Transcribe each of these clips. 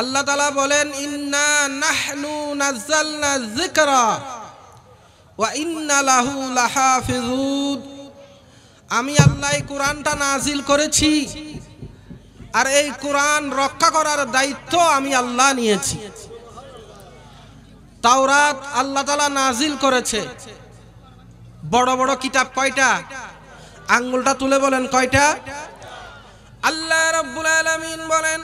আল্লাহ তালা বলেন ইন্না নাহনু ওয়া ইন্না লাহু আমি আল্লাহ এই কোরআনটা নাজিল করেছি আর এই কোরআন রক্ষা করার দায়িত্ব আমি আল্লাহ নিয়েছি তাওরাত আল্লাহ তালা নাজিল করেছে বড় বড় কিতাব কয়টা আঙ্গুলটা তুলে বলেন কয়টা আল্লাহ রব্বুল আলমিন বলেন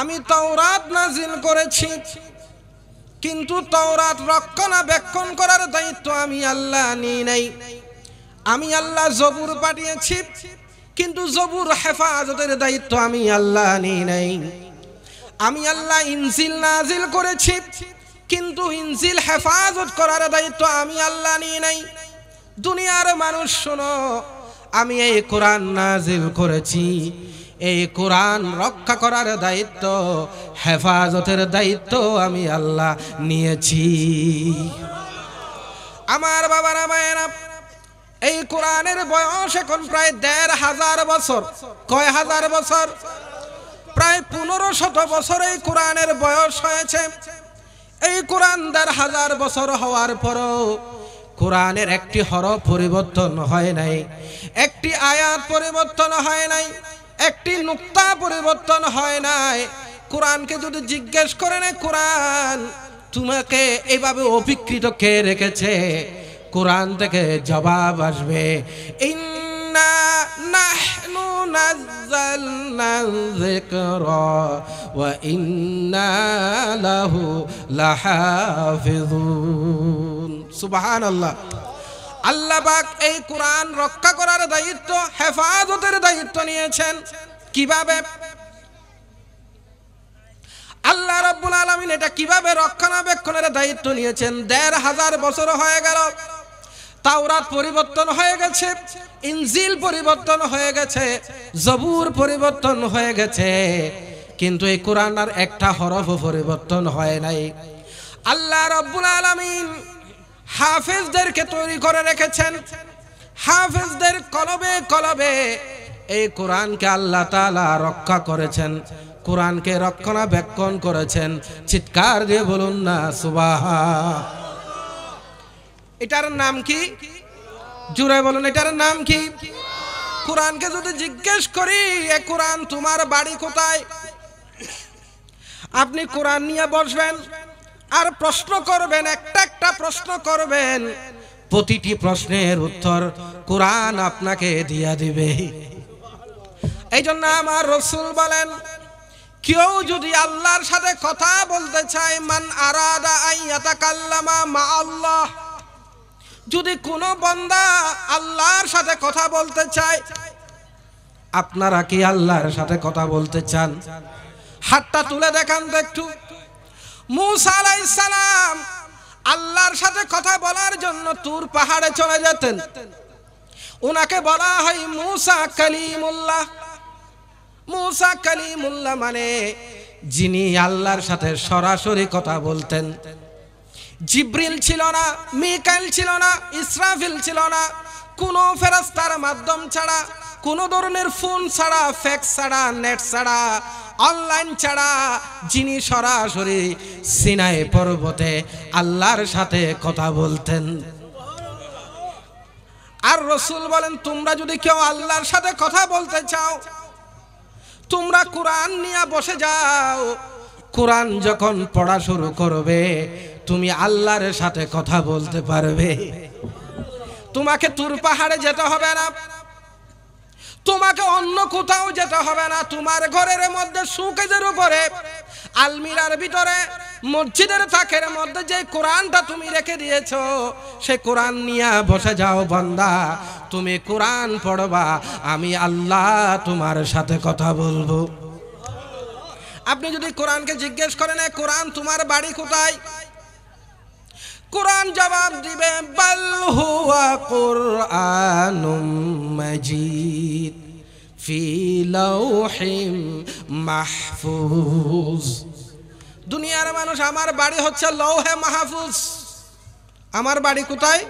আমি তাওরাত নাজিল করেছি কিন্তু তওরাত রক্ষণাবেক্ষণ করার দায়িত্ব আমি আল্লাহ নিই নাই আমি আল্লাহ জবুর পাঠিয়েছি কিন্তু জবুর হেফাজতের দায়িত্ব আমি আল্লাহ নিই নাই আমি আল্লাহ ইনজিল নাজিল করেছি কিন্তু ইনজিল হেফাজত করার দায়িত্ব আমি আল্লাহ নিই নাই দুনিয়ার মানুষ শোনো আমি এই কোরআন নাজিল করেছি এই কোরআন রক্ষা করার দায়িত্ব হেফাজতের দায়িত্ব আমি আল্লাহ নিয়েছি আমার বাবার মায়েরা এই কোরআনের বয়স এখন প্রায় দেড় হাজার বছর কয় হাজার বছর প্রায় পনেরো শত বছর এই কোরআনের বয়স হয়েছে এই কোরআন দেড় হাজার বছর হওয়ার পরও কোরআনের একটি হর পরিবর্তন হয় নাই একটি আয়াত পরিবর্তন হয় নাই একটি নুক্তা পরিবর্তন হয় নাই কোরআনকে যদি জিজ্ঞেস করে না কোরআন তোমাকে এইভাবে অভিকৃত কে রেখেছে কোরআন থেকে জবাব আসবে ইন্না আল্লাহ ইন্না আল্লাহবাক এই কোরআন রক্ষা করার দায়িত্ব হেফাজতের দায়িত্ব নিয়েছেন কিভাবে আল্লাহ রব্বুল আলমিন এটা কিভাবে রক্ষণাবেক্ষণের দায়িত্ব নিয়েছেন দেড় হাজার বছর হয়ে গেল তাওরাত পরিবর্তন হয়ে গেছে ইনজিল পরিবর্তন হয়ে গেছে জবুর পরিবর্তন হয়ে গেছে কিন্তু এই কোরআনার একটা হরফ পরিবর্তন হয় নাই আল্লাহ রব্বুল আলমিন হাফেজদেরকে তৈরি করে রেখেছেন হাফেজদের কলবে কলবে এই কোরআনকে আল্লাহ তালা রক্ষা করেছেন কোরআনকে রক্ষণাবেক্ষণ করেছেন চিৎকার দিয়ে বলুন না সুবাহা এটার নাম কি জুড়ে বলুন এটার নাম কি কোরআনকে যদি জিজ্ঞেস করি এ কোরআন তোমার বাড়ি কোথায় আপনি কোরআন নিয়ে বসবেন আর প্রশ্ন করবেন একটা একটা প্রশ্ন করবেন প্রতিটি প্রশ্নের উত্তর কোরআন আপনাকে দিয়া দিবে এই জন্য আমার রসুল বলেন কেউ যদি আল্লাহর সাথে কথা বলতে চায় মান আরাদা মা আল্লাহ যদি কোনো বন্দা আল্লাহর সাথে কথা বলতে চায় আপনারা কি আল্লাহর সাথে কথা বলতে চান হাতটা তুলে দেখান তো একটু মুসা সালাম আল্লাহর সাথে কথা বলার জন্য তুর পাহাড়ে চলে যেতেন উনাকে বলা হয় মুসা কালিমুল্লাহ মুসা কালিমুল্লাহ মানে যিনি আল্লাহর সাথে সরাসরি কথা বলতেন জিব্রিল ছিল না মিকাইল ছিল না ইসরাফিল ছিল না কোনো ফেরস্তার মাধ্যম ছাড়া কোনো ধরনের ফোন ছাড়া ফ্যাক্স ছাড়া নেট ছাড়া অনলাইন ছাড়া যিনি সরাসরি সিনাই পর্বতে আল্লাহর সাথে কথা বলতেন আর রসুল বলেন তোমরা যদি কেউ আল্লাহর সাথে কথা বলতে চাও তোমরা কোরআন নিয়ে বসে যাও কোরআন যখন পড়া শুরু করবে তুমি আল্লাহর সাথে কথা বলতে পারবে তোমাকে তুর পাহাড়ে যেতে হবে না তোমাকে অন্য কোথাও যেতে হবে না তোমার ঘরের মধ্যে সুকেজের উপরে আলমিরার ভিতরে মসজিদের থাকের মধ্যে যে কোরআনটা তুমি রেখে দিয়েছো সে কোরআন নিয়ে বসে যাও বন্দা তুমি কোরআন পড়বা আমি আল্লাহ তোমার সাথে কথা বলবো আপনি যদি কোরআনকে জিজ্ঞেস করেন কোরআন তোমার বাড়ি কোথায় কোরআন জবাব দিবে বাল হুয়া কোরআনুম মাজিদ ফি লাউহিম মাহফুজ দুনিয়ার মানুষ আমার বাড়ি হচ্ছে লৌহে মাহফুজ আমার বাড়ি কোথায়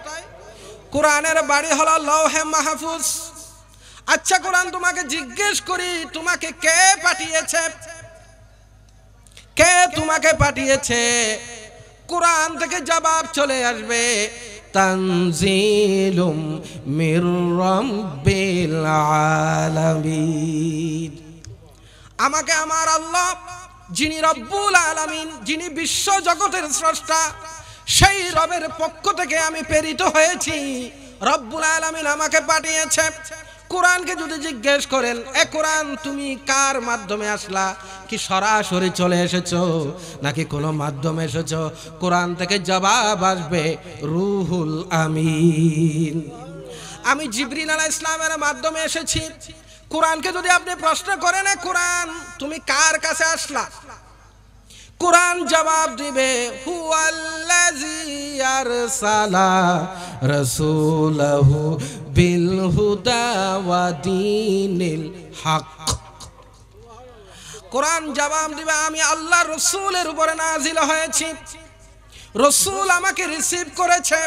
কোরআনের বাড়ি হলো লৌহে মাহফুজ আচ্ছা কোরআন তোমাকে জিজ্ঞেস করি তোমাকে কে পাঠিয়েছে কে তোমাকে পাঠিয়েছে কোরআন থেকে জবাব চলে আসবে তানজিলুম মির রাব্বিল আলামিন আমাকে আমার আল্লাহ যিনি রব্বুল আলামিন যিনি বিশ্ব জগতের স্রষ্টা সেই রবের পক্ষ থেকে আমি প্রেরিত হয়েছি রব্বুল আলামিন আমাকে পাঠিয়েছে কোরআনকে যদি জিজ্ঞেস করেন এ কোরআন তুমি কার মাধ্যমে আসলা কি সরাসরি চলে এসেছো নাকি কোনো মাধ্যমে এসেছো কোরআন থেকে জবাব আসবে রুহুল আমিন আমি জিবরিন আলাহ ইসলামের মাধ্যমে এসেছি কোরআনকে যদি আপনি প্রশ্ন করেন এ কোরআন তুমি কার কাছে আসলা কোরআন জবাব দিবে হুয়াল্লাযিয়ারসালা বিল হুদা হক কোরআন জবাব দিবে আমি আল্লাহ রসুলের উপরে নাজিল হয়েছি রসুল আমাকে রিসিভ করেছে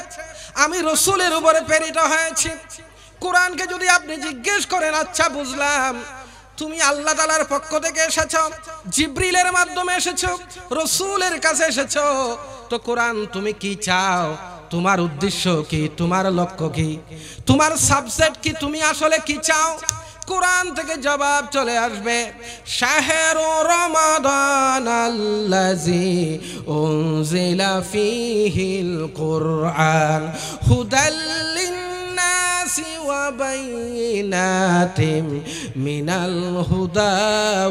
আমি রসুলের উপরে প্রেরিত হয়েছি কোরআনকে যদি আপনি জিজ্ঞেস করেন আচ্ছা বুঝলাম তুমি আল্লাহ তালার পক্ষ থেকে এসেছ জিব্রিলের মাধ্যমে এসেছ রসুলের কাছে এসেছ তো কোরআন তুমি কি চাও তোমার উদ্দেশ্য কি তোমার লক্ষ্য কি তোমার সাবজেক্ট কি তুমি আসলে কি চাও কোরআন থেকে জবাব চলে আসবে শাহের রমাদান কোরআন হুদাল্লিন الناس وبينات من الهدى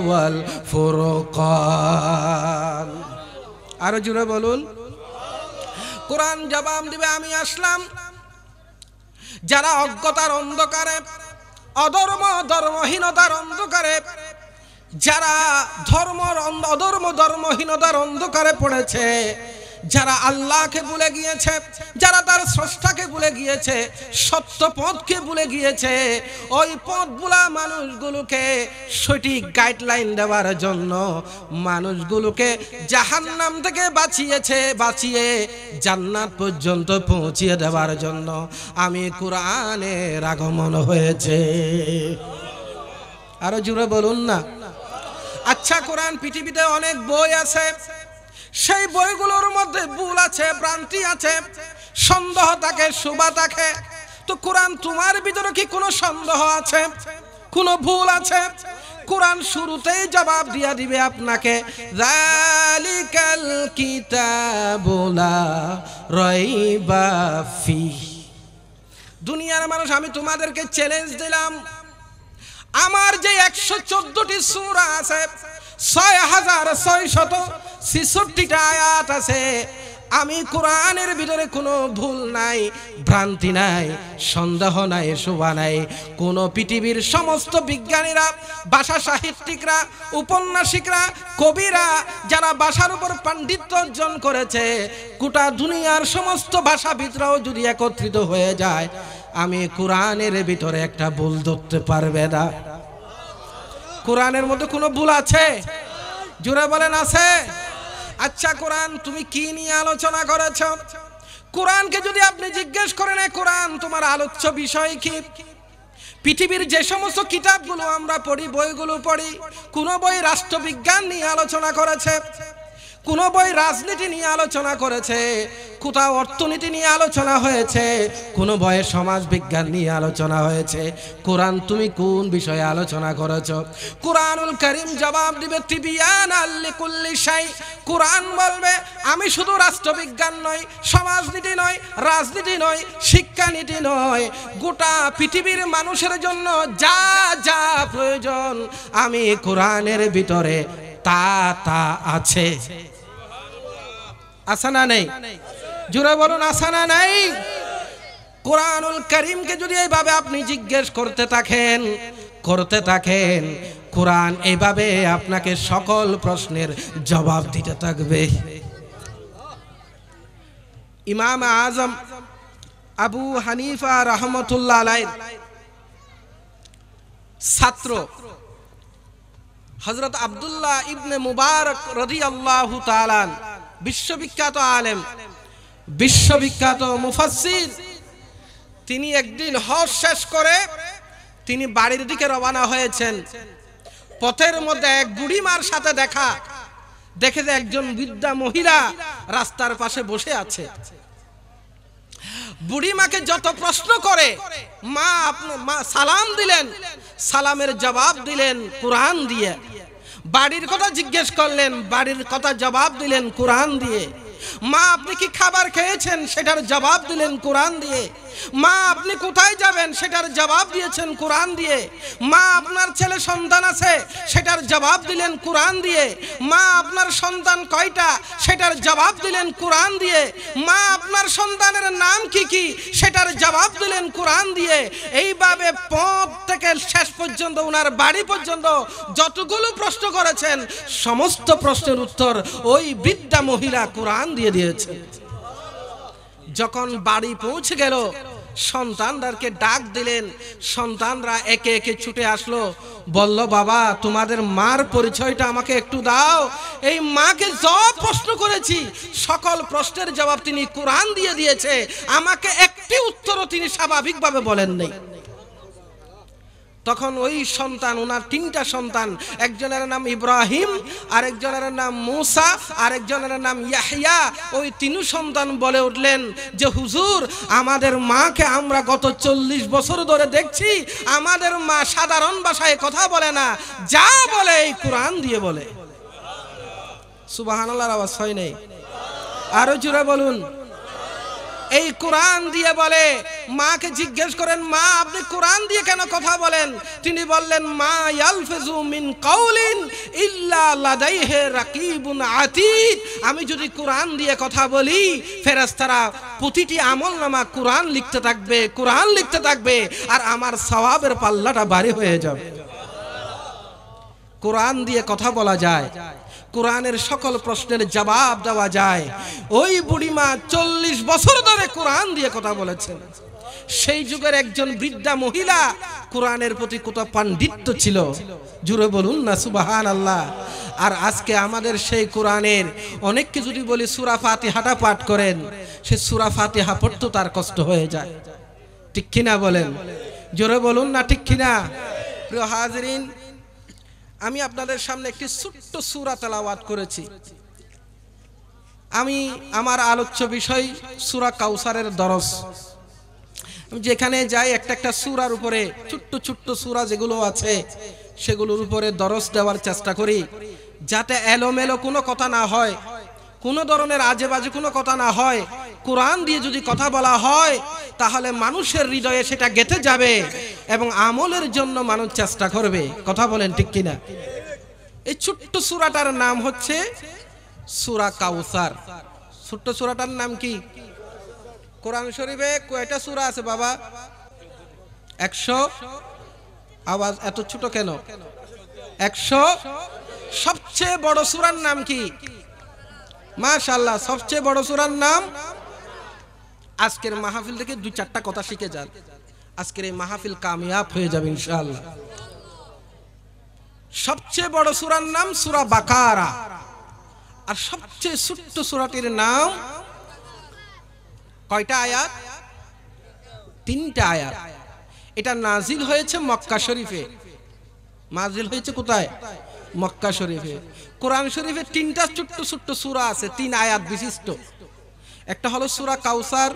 والفرقان আরো জুড়ে বলুন কোরআন জবাব দিবে আমি আসলাম যারা অজ্ঞতার অন্ধকারে অধর্ম ধর্মহীনতার অন্ধকারে যারা ধর্ম অধর্ম ধর্মহীনতার অন্ধকারে পড়েছে যারা আল্লাহকে ভুলে গিয়েছে যারা তার স্রষ্টাকে ভুলে গিয়েছে সত্য পথকে ভুলে গিয়েছে ওই পথগুলা মানুষগুলোকে সঠিক গাইডলাইন দেওয়ার জন্য মানুষগুলোকে জাহান্নাম থেকে বাঁচিয়েছে বাঁচিয়ে জান্নাত পর্যন্ত পৌঁছিয়ে দেওয়ার জন্য আমি কোরআনের আগমন হয়েছে আরো জুড়ে বলুন না আচ্ছা কোরআন পৃথিবীতে অনেক বই আছে সেই বইগুলোর মধ্যে ভুল আছে ভ্রান্তি আছে সন্দেহ থাকে শুভা থাকে তো কোরআন তোমার ভিতরে কি কোনো সন্দেহ আছে কোনো ভুল আছে কোরআন শুরুতেই জবাব দিয়া দিবে আপনাকে ফি দুনিয়ার মানুষ আমি তোমাদেরকে চ্যালেঞ্জ দিলাম আমার যে একশো চোদ্দটি সুরা আছে ছয় হাজার ছয় শত ছিষট্টিটা আয়াত আছে আমি কোরআনের ভিতরে কোনো ভুল নাই ভ্রান্তি নাই সন্দেহ নাই শোভা নাই কোনো পৃথিবীর সমস্ত বিজ্ঞানীরা ভাষা সাহিত্যিকরা উপন্যাসিকরা কবিরা যারা ভাষার উপর পাণ্ডিত্য অর্জন করেছে গোটা দুনিয়ার সমস্ত ভাষাবিদরাও যদি একত্রিত হয়ে যায় আমি কোরআনের ভিতরে একটা ভুল ধরতে পারবে না কোরআনের মধ্যে কোনো ভুল আছে জোরে বলেন আছে আচ্ছা কোরআন তুমি কি নিয়ে আলোচনা করেছ কোরআনকে যদি আপনি জিজ্ঞেস করেন কোরআন তোমার আলোচ্য বিষয় কি পৃথিবীর যে সমস্ত কিতাবগুলো আমরা পড়ি বইগুলো পড়ি কোনো বই রাষ্ট্রবিজ্ঞান নিয়ে আলোচনা করেছে কোন বই রাজনীতি নিয়ে আলোচনা করেছে কোথাও অর্থনীতি নিয়ে আলোচনা হয়েছে কোন বইয়ে সমাজ বিজ্ঞান নিয়ে আলোচনা হয়েছে কোরআন তুমি কোন বিষয়ে আলোচনা করেছ কোরআনুল করিম জবাব দিবে তিবিয়ান আল্লিকুল্লি সাই কোরআন বলবে আমি শুধু রাষ্ট্রবিজ্ঞান নয় সমাজনীতি নয় রাজনীতি নয় শিক্ষানীতি নয় গোটা পৃথিবীর মানুষের জন্য যা যা প্রয়োজন আমি কোরআনের ভিতরে তা তা আছে আসানা নেই জুড়ে বলুন আসানা নাই কোরআনুল করিমকে যদি এইভাবে আপনি জিজ্ঞেস করতে থাকেন করতে থাকেন কোরআন এইভাবে আপনাকে সকল প্রশ্নের জবাব দিতে থাকবে ইমাম আজম আবু হানিফা রহমতুল্লাহ আলাইর ছাত্র হজরত আবদুল্লাহ ইবনে মুবারক রদি আল্লাহ তালান বিশ্ববিখ্যাত আলেম বিশ্ববিখ্যাত মুফাসির তিনি একদিন হজ শেষ করে তিনি বাড়ির দিকে রবানা হয়েছেন পথের মধ্যে এক বুড়িমার সাথে দেখা দেখে যে একজন বৃদ্ধা মহিলা রাস্তার পাশে বসে আছে বুড়িমাকে যত প্রশ্ন করে মা আপনি মা সালাম দিলেন সালামের জবাব দিলেন কোরআন দিয়ে বাড়ির কথা জিজ্ঞেস করলেন বাড়ির কথা জবাব দিলেন কোরআন দিয়ে মা আপনি কি খাবার খেয়েছেন সেটার জবাব দিলেন কোরআন দিয়ে মা আপনি কোথায় যাবেন সেটার জবাব দিয়েছেন কোরআন দিয়ে মা আপনার ছেলে সন্তান আছে সেটার জবাব দিলেন কোরআন দিয়ে মা আপনার সন্তান কয়টা সেটার জবাব দিলেন কোরআন দিয়ে মা আপনার সন্তানের নাম কি কি সেটার জবাব দিলেন কোরআন দিয়ে এইভাবে পথ থেকে শেষ পর্যন্ত ওনার বাড়ি পর্যন্ত যতগুলো প্রশ্ন করেছেন সমস্ত প্রশ্নের উত্তর ওই বিদ্যা মহিলা কোরআন দিয়ে দিয়েছে যখন বাড়ি পৌঁছে গেল সন্তানদারকে ডাক দিলেন সন্তানরা একে একে ছুটে আসলো বলল বাবা তোমাদের মার পরিচয়টা আমাকে একটু দাও এই মাকে যা প্রশ্ন করেছি সকল প্রশ্নের জবাব তিনি কোরআন দিয়ে দিয়েছে আমাকে একটি উত্তরও তিনি স্বাভাবিকভাবে বলেন নাই তখন ওই সন্তান ওনার তিনটা সন্তান একজনের নাম ইব্রাহিম আরেকজনের নাম মুসা আরেকজনের নাম ইয়াহিয়া ওই তিনু সন্তান বলে উঠলেন যে হুজুর আমাদের মাকে আমরা গত চল্লিশ বছর ধরে দেখছি আমাদের মা সাধারণ ভাষায় কথা বলে না যা বলে এই কোরআন দিয়ে বলে সুবাহান আল্লাহর আওয়াজ হয় নেই আরো জুড়ে বলুন এই কোরআন দিয়ে বলে মাকে জিজ্ঞেস করেন মা আপনি কোরআন দিয়ে কেন কথা বলেন তিনি বললেন মা ইয়ালফেজু মিন কাউলিন ইল্লা লাদাইহি রাকিবুন আতীত আমি যদি কোরআন দিয়ে কথা বলি ফেরেশতারা প্রতিটি আমলনামা কোরআন লিখতে থাকবে কোরআন লিখতে থাকবে আর আমার সওয়াবের পাল্লাটা ভারী হয়ে যাবে কোরআন দিয়ে কথা বলা যায় কোরআনের সকল প্রশ্নের জবাব দেওয়া যায় ওই বুড়িমা চল্লিশ বছর ধরে কোরআন দিয়ে কথা বলেছেন সেই যুগের একজন বৃদ্ধা মহিলা কোরআনের প্রতি কত পাণ্ডিত্য ছিল জুড়ে বলুন না সুবাহান আল্লাহ আর আজকে আমাদের সেই কোরআনের অনেককে যদি বলি সুরা ফাতিহাটা পাঠ করেন সে সুরা হাপট তো তার কষ্ট হয়ে যায় ঠিক কিনা বলেন জোরে বলুন না ঠিক কিনা প্রিয় হাজরিন আমি আপনাদের সামনে একটি ছোট্ট সুরা তেলাওয়াত করেছি আমি আমার আলোচ্য বিষয় সুরা কাউসারের দরস যেখানে যাই একটা একটা সুরার উপরে ছোট্ট ছোট্ট সুরা যেগুলো আছে সেগুলোর উপরে দরস দেওয়ার চেষ্টা করি যাতে এলোমেলো কোনো কথা না হয় কোনো ধরনের আজে বাজে কোনো কথা না হয় কোরআন দিয়ে যদি কথা বলা হয় তাহলে মানুষের হৃদয়ে সেটা গেঁথে যাবে এবং আমলের জন্য মানুষ চেষ্টা করবে কথা বলেন ঠিক কিনা এই ছোট্ট সুরাটার নাম হচ্ছে সুরা কাউসার ছোট্ট সুরাটার নাম কি কোরআন শরীফে কয়টা সুরা আছে বাবা একশো আওয়াজ এত ছোট কেন একশো সবচেয়ে বড় সুরার নাম কি মাশাল্লাহ সবচেয়ে বড় সুরার নাম আজকের মাহফিল থেকে দুই চারটা কথা শিখে যান আজকের এই মাহফিল কামিয়াব হয়ে যাবে ইনশাআল্লাহ সবচেয়ে বড় সুরার নাম সুরা বাকারা আর সবচেয়ে ছোট্ট সুরাটির নাম কয়টা আয়াত তিনটা আয়াত এটা নাজিল হয়েছে মক্কা শরীফে নাজিল হয়েছে কোথায় মক্কা শরীফে কোরআন শরীফে তিনটা ছোট্ট ছোট্ট সুরা আছে তিন আয়াত বিশিষ্ট একটা হলো সুরা কাউসার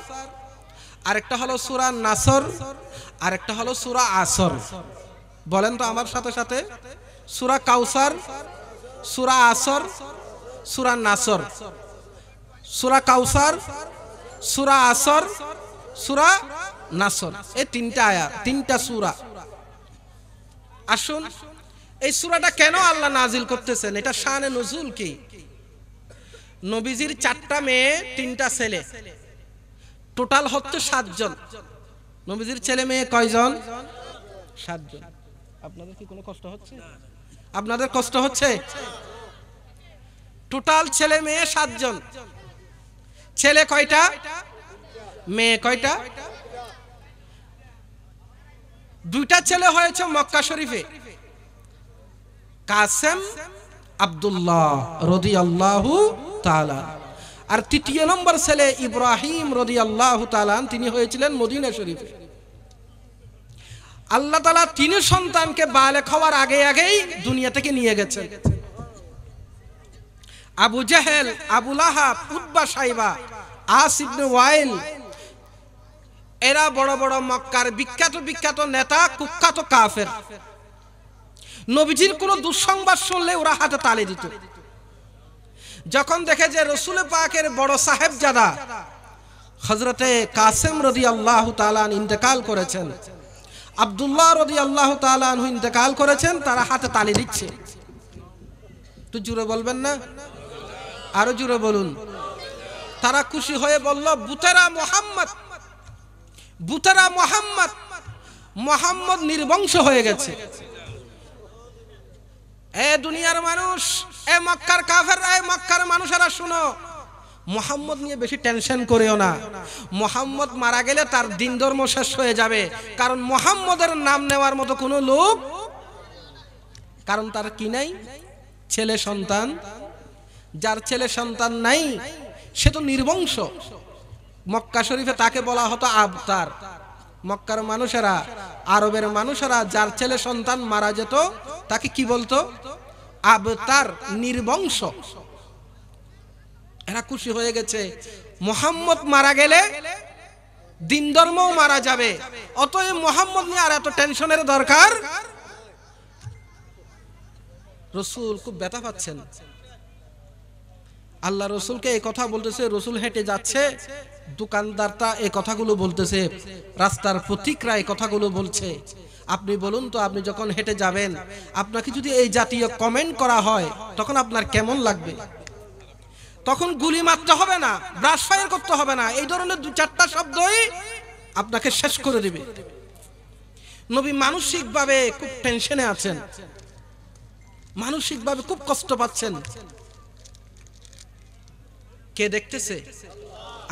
আরেকটা হলো সুরা নাসর আরেকটা হলো সুরা আসর বলেন তো আমার সাথে সাথে সুরা কাউসার সুরা আসর সুরা নাসর সুরা কাউসার সুরা আসর সুরা নাসর এই তিনটা আয়াত তিনটা সুরা আসুন এই সুরাটা কেন আল্লাহ নাজিল করতেছেন এটা শানে নজুল কি নবীজির চারটা মেয়ে তিনটা ছেলে টোটাল হচ্ছে সাতজন নবীজির ছেলে মেয়ে কয়জন সাতজন আপনাদের কি কোনো কষ্ট হচ্ছে আপনাদের কষ্ট হচ্ছে টোটাল ছেলে মেয়ে সাতজন ছেলে কয়টা মেয়ে কয়টা দুইটা ছেলে হয়েছে মক্কা শরীফে কাসেম আবদুল্লাহ রদি আল্লাহু তালা আর তৃতীয় নম্বর ছেলে ইব্রাহিম রদি আল্লাহ তালান তিনি হয়েছিলেন মদিনা শরীফ আল্লাহ তালা তিনি সন্তানকে বালে খাওয়ার আগে আগেই দুনিয়া থেকে নিয়ে গেছেন আবু জাহেল আবু আহাব উদ্বা সাইবা আসিবনে ওয়াইল এরা বড় বড় মক্কার বিখ্যাত বিখ্যাত নেতা কুখ্যাত কাফের নবীজির কোনো দুঃসংবাদ শুনলে ওরা হাতে তালে দিত যখন দেখে যে রসুল পাকের বড় সাহেব জাদা হজরতে কাসেম রদি আল্লাহ তালান ইন্তেকাল করেছেন আবদুল্লাহ রদি আল্লাহ তালানহু ইন্তেকাল করেছেন তারা হাতে তালে দিচ্ছে তো জুড়ে বলবেন না আরো জুড়ে বলুন তারা খুশি হয়ে বলল বুতেরা মোহাম্মদ বুতেরা মোহাম্মদ মোহাম্মদ নির্বংশ হয়ে গেছে এ দুনিয়ার মানুষ এ মক্কার কাফের এ মক্কার মানুষেরা শুনো মোহাম্মদ নিয়ে বেশি টেনশন করেও না মোহাম্মদ মারা গেলে তার দিন ধর্ম শেষ হয়ে যাবে কারণ মোহাম্মদের নাম নেওয়ার মতো কোনো লোক কারণ তার কি নাই ছেলে সন্তান যার ছেলে সন্তান নাই সে তো নির্বংশ মক্কা শরীফে তাকে বলা হতো আবতার মক্কার মানুষেরা আরবের মানুষেরা যার ছেলে সন্তান মারা যেত তাকে কি বলতো আবতার নির্বংশ এরা খুশি হয়ে গেছে মোহাম্মদ মারা গেলে দিন ধর্মও মারা যাবে অতএব মোহাম্মদ নিয়ে আর এত টেনশনের দরকার রসুল খুব ব্যথা পাচ্ছেন আল্লাহ রসুলকে এই কথা বলতেছে রসুল হেঁটে যাচ্ছে দোকানদারটা এই কথাগুলো বলতেছে রাস্তার প্রতীকরা এই কথাগুলো বলছে আপনি বলুন তো আপনি যখন হেঁটে যাবেন আপনাকে যদি এই জাতীয় কমেন্ট করা হয় তখন আপনার কেমন লাগবে তখন গুলি মারতে হবে না ব্রাশ ফায়ার করতে হবে না এই ধরনের দু চারটা শব্দই আপনাকে শেষ করে দেবে নবী মানসিকভাবে খুব টেনশনে আছেন মানসিকভাবে খুব কষ্ট পাচ্ছেন কে দেখতেছে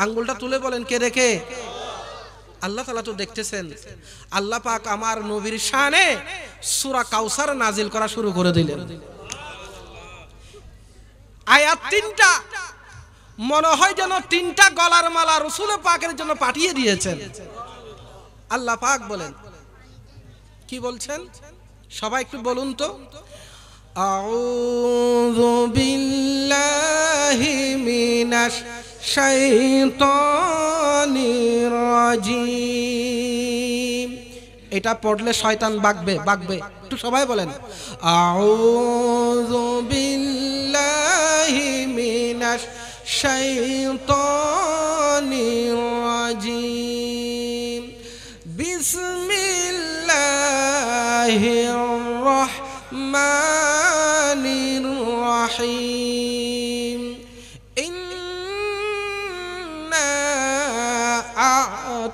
আঙ্গুলটা তুলে বলেন কে দেখে আল্লাহ তালা তো দেখতেছেন আল্লাহ পাক আমার নবীর শানে সুরা কাউসার নাজিল করা শুরু করে দিলেন আয়াত তিনটা মনে হয় যেন তিনটা গলার মালা রসুল পাকের জন্য পাঠিয়ে দিয়েছেন আল্লাহ পাক বলেন কি বলছেন সবাই একটু বলুন তো আউ বিল্লাহি মিনাশ শৈতানির রাজিম এটা পড়লে শয়তান বাগবে বাগবে একটু সবাই বলেন আউযু বিল্লাহি মিনাশ শাইতানির রাজিম বিসমিল্লাহির রহমানির রহিম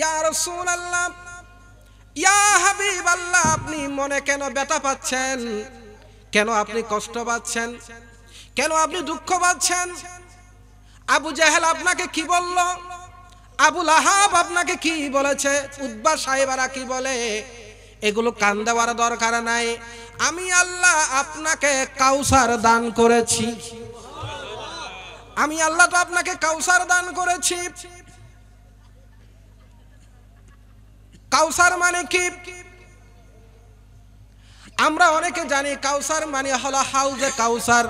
ইয়া রসুল আল্লাহ আল্লাহ আপনি মনে কেন পাচ্ছেন কেন আপনি কষ্ট পাচ্ছেন কেন আপনি দুঃখ পাচ্ছেন আবু আপনাকে বলল আবুল আপনাকে বলেছে উদ্বা সাহেবারা কি বলে এগুলো কান দেওয়ার দরকার নাই আমি আল্লাহ আপনাকে কাউসার দান করেছি আমি আল্লাহ তো আপনাকে কাউসার দান করেছি কাউসার মানে কি আমরা অনেকে জানি কাউসার মানে হলো হাউজে কাউসার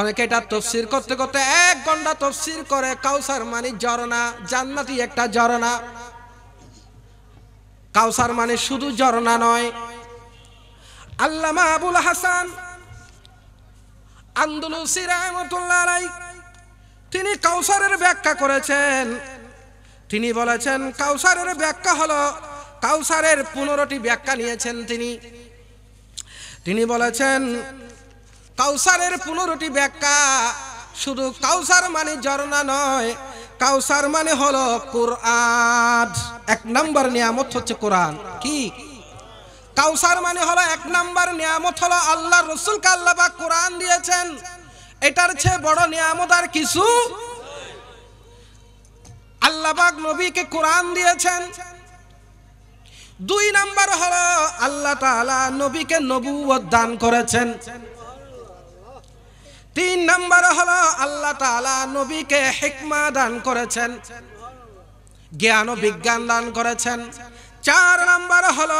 অনেকে এটা তফসির করতে করতে এক ঘন্টা তফসির করে কাউসার মানে ঝরনা জান্নাতি একটা ঝরনা কাউসার মানে শুধু ঝরনা নয় আল্লামা আবুল হাসান আন্দুলুসি রহমতুল্লাহ তিনি কাউসারের ব্যাখ্যা করেছেন তিনি বলেছেন কাউসারের ব্যাখ্যা হলো কাউসারের পনেরোটি ব্যাখ্যা নিয়েছেন তিনি তিনি বলেছেন কাউসারের পনেরোটি ব্যাখ্যা শুধু কাউসার মানে ঝর্ণা নয় কাউসার মানে হলো কোরআন এক নম্বর নিয়ামত হচ্ছে কোরআন কি কাউসার মানে হলো এক নম্বর নিয়ামত হলো আল্লাহ রসুল আল্লাহ বা কোরআন দিয়েছেন এটার চেয়ে বড় নিয়ামত আর কিছু আল্লাহবাক নবীকে কোরআন দিয়েছেন দুই নাম্বার হল আল্লাহ নবীকে নবুয়ত দান করেছেন তিন নাম্বার হল আল্লাহ তাআলা নবীকে হেকমা দান করেছেন জ্ঞান ও বিজ্ঞান দান করেছেন চার নাম্বার হল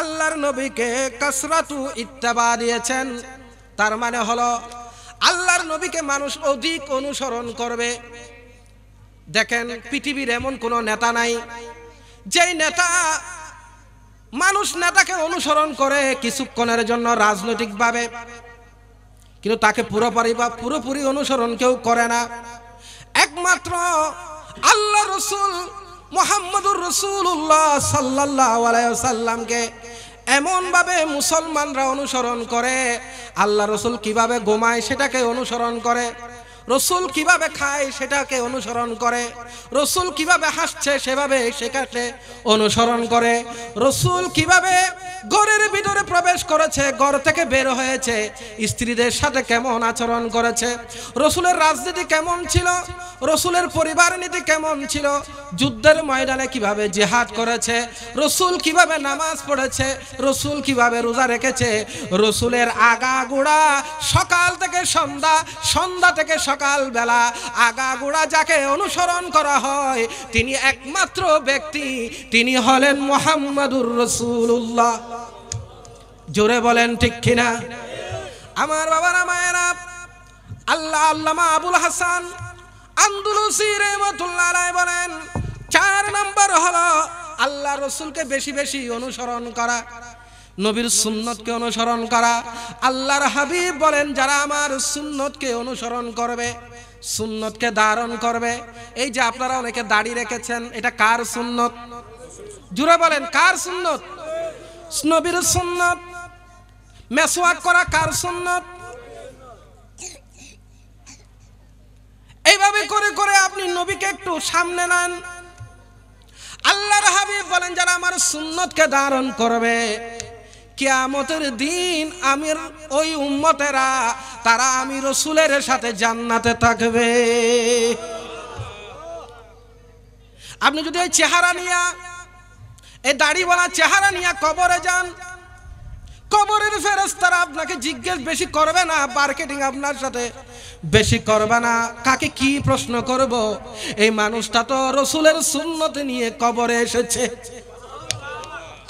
আল্লাহর নবীকে কসরাতু ইত্তাবা দিয়েছেন তার মানে হল আল্লাহর নবীকে মানুষ অধিক অনুসরণ করবে দেখেন পৃথিবীর এমন কোনো নেতা নাই যেই নেতা মানুষ নেতাকে অনুসরণ করে কিছুক্ষণের জন্য ভাবে কিন্তু তাকে পুরোপরি বা পুরোপুরি অনুসরণ কেউ করে না একমাত্র আল্লাহ রসুল মোহাম্মদুর সাল্লাহামকে এমন এমনভাবে মুসলমানরা অনুসরণ করে আল্লাহ রসুল কিভাবে গোমায় সেটাকে অনুসরণ করে রসুল কিভাবে খায় সেটাকে অনুসরণ করে রসুল কিভাবে হাসছে সেভাবে সেটাকে অনুসরণ করে রসুল কিভাবে ঘরের ভিতরে প্রবেশ করেছে ঘর থেকে বের হয়েছে স্ত্রীদের সাথে কেমন আচরণ করেছে রসুলের রাজনীতি কেমন ছিল রসুলের পরিবার নীতি কেমন ছিল যুদ্ধের ময়দানে কিভাবে জেহাদ করেছে রসুল কিভাবে নামাজ পড়েছে রসুল কিভাবে রোজা রেখেছে রসুলের আগা গোড়া সকাল থেকে সন্ধ্যা সন্ধ্যা থেকে সকাল সকালবেলা আগাগুড়া যাকে অনুসরণ করা হয় তিনি একমাত্র ব্যক্তি তিনি হলেন মোহাম্মদুর রসুল্লাহ জোরে বলেন ঠিক কিনা আমার বাবারা মায়ের আল্লাহ আল্লামা আবুল হাসান আন্দুলুসি রহমতুল্লাহ বলেন চার নম্বর হলো আল্লাহ রসুলকে বেশি বেশি অনুসরণ করা নবীর সুন্নতকে অনুসরণ করা আল্লাহর হাবিব বলেন যারা আমার সুন্নতকে অনুসরণ করবে সুন্নতকে ধারণ করবে এই যে আপনারা অনেকে দাড়ি রেখেছেন এটা কার সুন্নত জুড়ে বলেন কার সুন্নত নবীর সুন্নত মেসোয়াক করা কার সুন্নত এইভাবে করে করে আপনি নবীকে একটু সামনে নেন আল্লাহর হাবিব বলেন যারা আমার সুন্নতকে ধারণ করবে কিয়ামতের দিন আমির ওই উম্মতেরা তারা আমি রসুলের সাথে জান্নাতে থাকবে আপনি যদি ওই চেহারা নিয়া এই দাড়ি বলা চেহারা নিয়া কবরে যান কবরের তারা আপনাকে জিজ্ঞেস বেশি করবে না মার্কেটিং আপনার সাথে বেশি করবে না কাকে কি প্রশ্ন করব এই মানুষটা তো রসুলের সুন্নতি নিয়ে কবরে এসেছে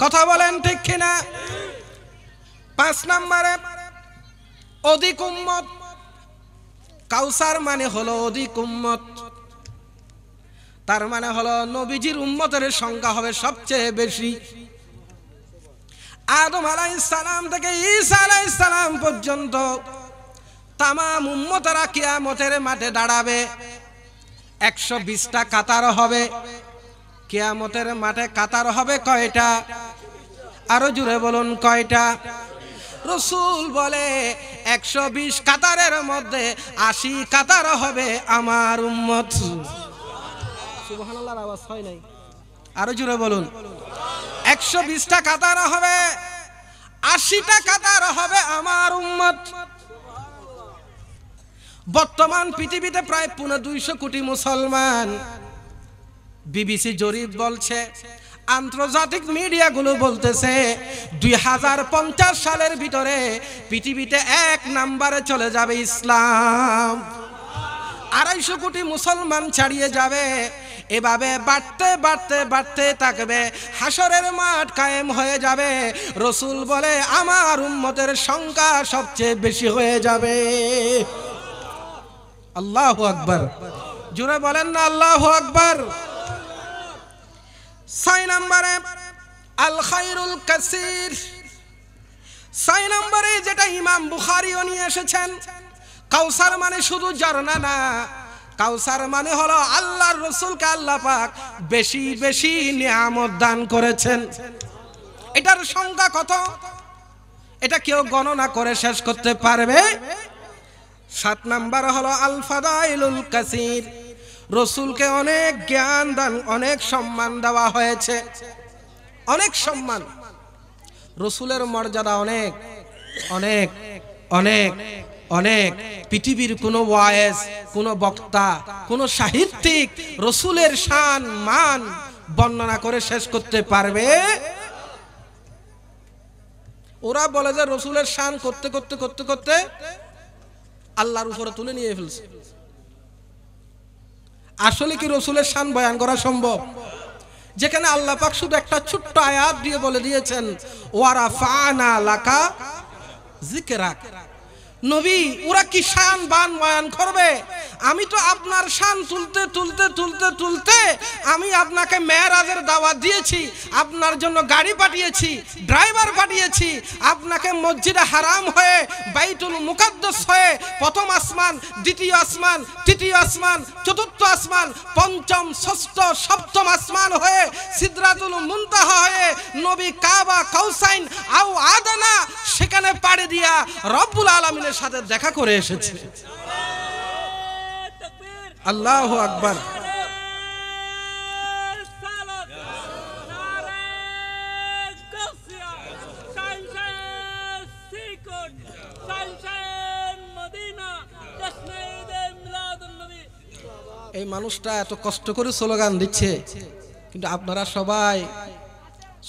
কথা বলেন ঠিক কিনা পাঁচ নম্বরে অধিক উম্মত কাউসার মানে হলো অধিক উম্মত তার মানে হলো নবীজির উম্মতের সংখ্যা হবে সবচেয়ে বেশি আদম সালাম থেকে ঈসা সালাম পর্যন্ত তামাম উম্মতরা কিয়ামতের মাঠে দাঁড়াবে একশো বিশটা কাতার হবে কিয়ামতের মাঠে কাতার হবে কয়টা আরো জুড়ে বলুন কয়টা রসুল বলে একশো বিশ কাতারের মধ্যে আশি কাতার হবে আমার উম্মত আওয়াজ হয় নাই আরো জুড়ে বলুন একশো বিশটা কাতার হবে আশিটা কাতার হবে আমার উম্মত বর্তমান পৃথিবীতে প্রায় পুনে দুইশো কোটি মুসলমান বিবিসি জরিপ বলছে আন্তর্জাতিক মিডিয়াগুলো বলতেছে দুই হাজার পঞ্চাশ সালের ভিতরে পৃথিবীতে এক নাম্বারে চলে যাবে ইসলাম আড়াইশো কোটি মুসলমান ছাড়িয়ে যাবে এভাবে বাড়তে বাড়তে বাড়তে থাকবে হাসরের মাঠ কায়েম হয়ে যাবে রসুল বলে আমার উম্মতের সংখ্যা সবচেয়ে বেশি হয়ে যাবে আল্লাহ আকবর জুড়ে বলেন না আল্লাহ আকবর ছয় নম্বরে আল খাইরুল কাসির ছয় নম্বরে যেটা ইমাম বুখারিও নিয়ে এসেছেন কাউসার মানে শুধু ঝর্ণা না কাউসার মানে হলো আল্লাহর রসুলকে আল্লাহ পাক বেশি বেশি নিয়ামত দান করেছেন এটার সংখ্যা কত এটা কেউ গণনা করে শেষ করতে পারবে সাত নাম্বার হলো আলফাদাইলুল কাসির রসুলকে অনেক জ্ঞান দান অনেক সম্মান দেওয়া হয়েছে অনেক সম্মান রসুলের মর্যাদা অনেক অনেক অনেক অনেক পৃথিবীর কোনো ওয়ায়েস কোন বক্তা কোনো সাহিত্যিক রসুলের শান মান বর্ণনা করে শেষ করতে পারবে ওরা বলে যে রসুলের শান করতে করতে করতে করতে আল্লাহর উপরে তুলে নিয়ে ফেলছে আসলে কি রসুলের শান বয়ান করা সম্ভব যেখানে আল্লাহ পাক শুধু একটা ছোট্ট আয়াত দিয়ে বলে দিয়েছেন ওয়ারা ফানা লাকা জিকেরাক নবী ওরা কি শান বান বয়ান করবে আমি তো আপনার শান তুলতে তুলতে তুলতে তুলতে আমি আপনাকে মেয়েরাজের দাওয়াত দিয়েছি আপনার জন্য গাড়ি পাঠিয়েছি ড্রাইভার পাঠিয়েছি আপনাকে মসজিদে হারাম হয়ে বাইতুল মুকাদ্দস হয়ে প্রথম আসমান দ্বিতীয় আসমান তৃতীয় আসমান চতুর্থ আসমান পঞ্চম ষষ্ঠ সপ্তম আসমান হয়ে সিদ্রাতুল মুন্তাহ হয়ে নবী কাবা কৌসাইন আও আদানা সেখানে পাড়ে দিয়া রব্বুল আলমিনের সাথে দেখা করে এসেছে আল্লাহ আকবর এই মানুষটা এত কষ্ট করে স্লোগান দিচ্ছে কিন্তু আপনারা সবাই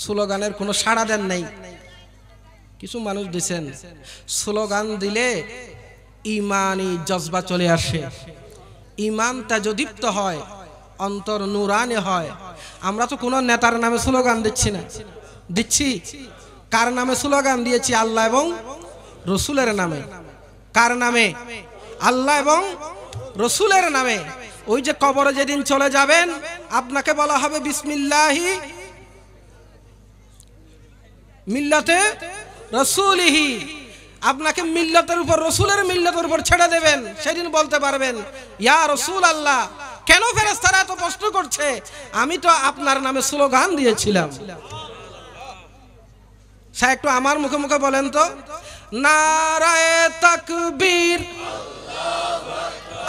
স্লোগানের কোনো সাড়া দেন নাই কিছু মানুষ দিছেন স্লোগান দিলে ইমানই জজবা চলে আসে ইমান তেজদীপ্ত হয় অন্তর নুরানে হয় আমরা তো কোনো নেতার নামে স্লোগান দিচ্ছি না দিচ্ছি কার নামে স্লোগান দিয়েছি আল্লাহ এবং রসুলের নামে কার নামে আল্লাহ এবং রসুলের নামে ওই যে কবরে যেদিন চলে যাবেন আপনাকে বলা হবে বিসমিল্লাহি মিল্লাতে রসুলিহি আপনাকে মিল্লতের উপর রসুলের মিল্লতের উপর ছেড়ে দেবেন সেদিন বলতে পারবেন ইয়া রসুল আল্লাহ কেন ফেরেস তারা এত প্রশ্ন করছে আমি তো আপনার নামে স্লোগান দিয়েছিলাম স্যার একটু আমার মুখে মুখে বলেন তো নারায় তাকবীর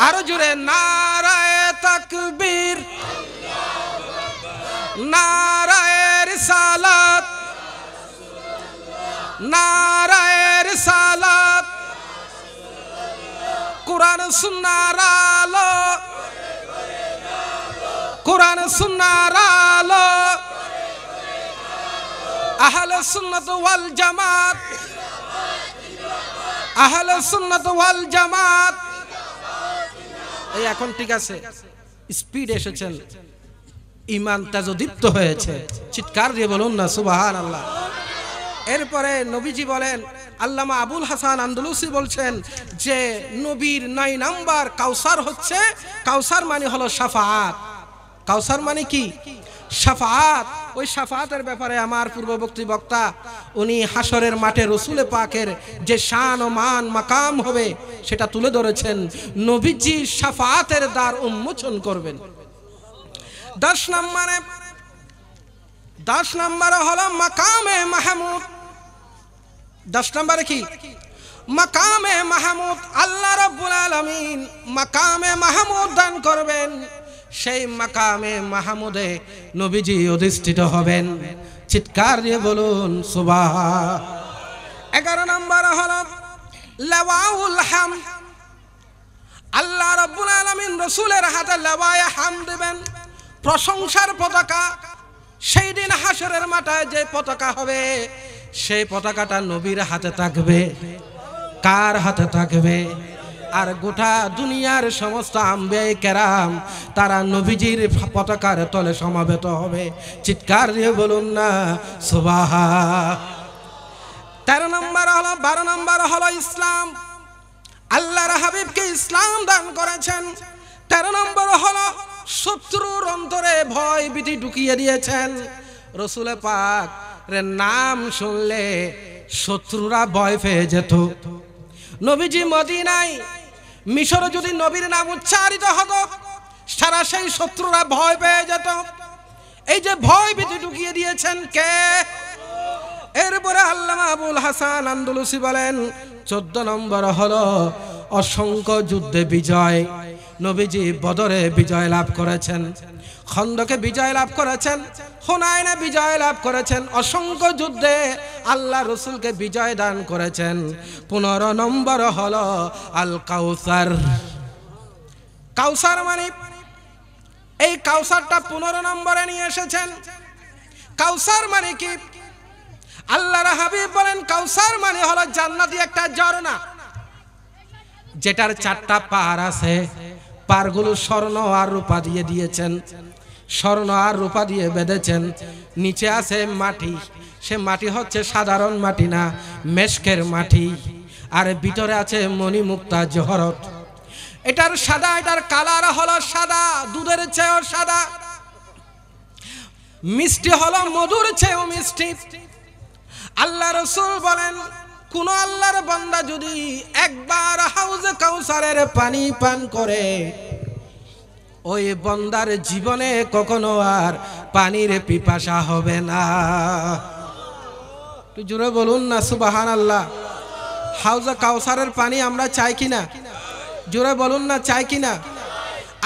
আরো জুড়ে নারায় তাকবীর না নারায়ের সালাত কোরআন সুন্নার আলো কোরআন সুন্নার আলো আহলে সুন্নত ওয়াল জামাত আহলে সুন্নত ওয়াল জামাত এই এখন ঠিক আছে স্পিড এসেছেন ইমান তাজ তাজদীপ্ত হয়েছে চিৎকার দিয়ে বলুন না সুবাহান আল্লাহ এরপরে নবীজি বলেন আল্লামা আবুল হাসান আন্দুলুসি বলছেন যে নবীর নয় নাম্বার কাউসার হচ্ছে কাউসার মানে হলো সাফাত কাউসার মানে কি সাফাত ওই সাফাতের ব্যাপারে আমার পূর্ববর্তী বক্তা উনি হাসরের মাঠে রসুলে পাকের যে শান ও মান মাকাম হবে সেটা তুলে ধরেছেন নবীজি সাফাতের দ্বার উন্মোচন করবেন দশ নম্বরে দশ নম্বরে হলো মাকামে মাহমুদ দশ নম্বরে কি মকামে মাহমুদ আল্লাহ রব্বুল আলমিন মাকামে মাহমুদ দান করবেন সেই মাকামে মাহমুদে নবীজি অধিষ্ঠিত হবেন চিৎকার দিয়ে বলুন সুবাহ এগারো নম্বর হল লেওয়াউল হাম আল্লাহ রব্বুল আলমিন রসুলের হাতে লেওয়ায় হাম দেবেন প্রশংসার পতাকা সেই দিন হাসরের মাঠায় যে পতাকা হবে সেই পতাকাটা নবীর হাতে থাকবে কার হাতে থাকবে আর গোটা দুনিয়ার সমস্ত আম্বেয় কেরাম তারা নবীজির পতাকার তলে সমাবেত হবে চিৎকার দিয়ে বলুন না সোবাহা তেরো নম্বর হলো বারো নম্বর হলো ইসলাম আল্লাহর হাবিবকে ইসলাম দান করেছেন তেরো নম্বর হলো শত্রুর অন্তরে ভয় বিধি ঢুকিয়ে দিয়েছেন রসুলে পাক নাম শুনলে শত্রুরা ভয় পেয়ে যেত নবীজি নাই মিশর যদি নবীর নাম উচ্চারিত হতো সারা সেই শত্রুরা ভয় পেয়ে যেত এই যে ভয় ভীতি ঢুকিয়ে দিয়েছেন কে এরপরে আল্লামা আবুল হাসান আন্দুলুসি বলেন চোদ্দ নম্বর হলো অসংখ্য যুদ্ধে বিজয় নবীজি বদরে বিজয় লাভ করেছেন খন্দকে বিজয় লাভ করেছেন হুনায়নে বিজয় লাভ করেছেন অসংখ্য যুদ্ধে আল্লাহ রসুলকে বিজয় দান করেছেন পনেরো নম্বর হল আল কাউসার কাউসার মানে এই কাউসারটা পনেরো নম্বরে নিয়ে এসেছেন কাউসার মানে কি আল্লাহর হাবিব বলেন কাউসার মানে হলো জান্নাতি একটা ঝর্ণা যেটার চারটা পাহাড় আছে পারগুলো স্বর্ণ আর রূপা দিয়ে দিয়েছেন স্বর্ণ আর রূপা দিয়ে বেঁধেছেন নিচে আছে মাটি সে মাটি হচ্ছে সাধারণ মাটি না মেশকের মাটি আর ভিতরে আছে মণিমুক্তা জহরত এটার সাদা এটার কালার হলো সাদা দুধের চেয়েও সাদা মিষ্টি হলো মধুর চেয়েও মিষ্টি আল্লাহ রসুল বলেন কোন আল্লাহর বান্দা যদি একবার হাউজে কাউসারের পানি পান করে ওই বন্দার জীবনে কখনো আর পানির পিপাসা হবে না জুড়ে বলুন না সুবাহান আল্লাহ হাউজ কাউসারের পানি আমরা চাই কিনা জোরে বলুন না চাই কিনা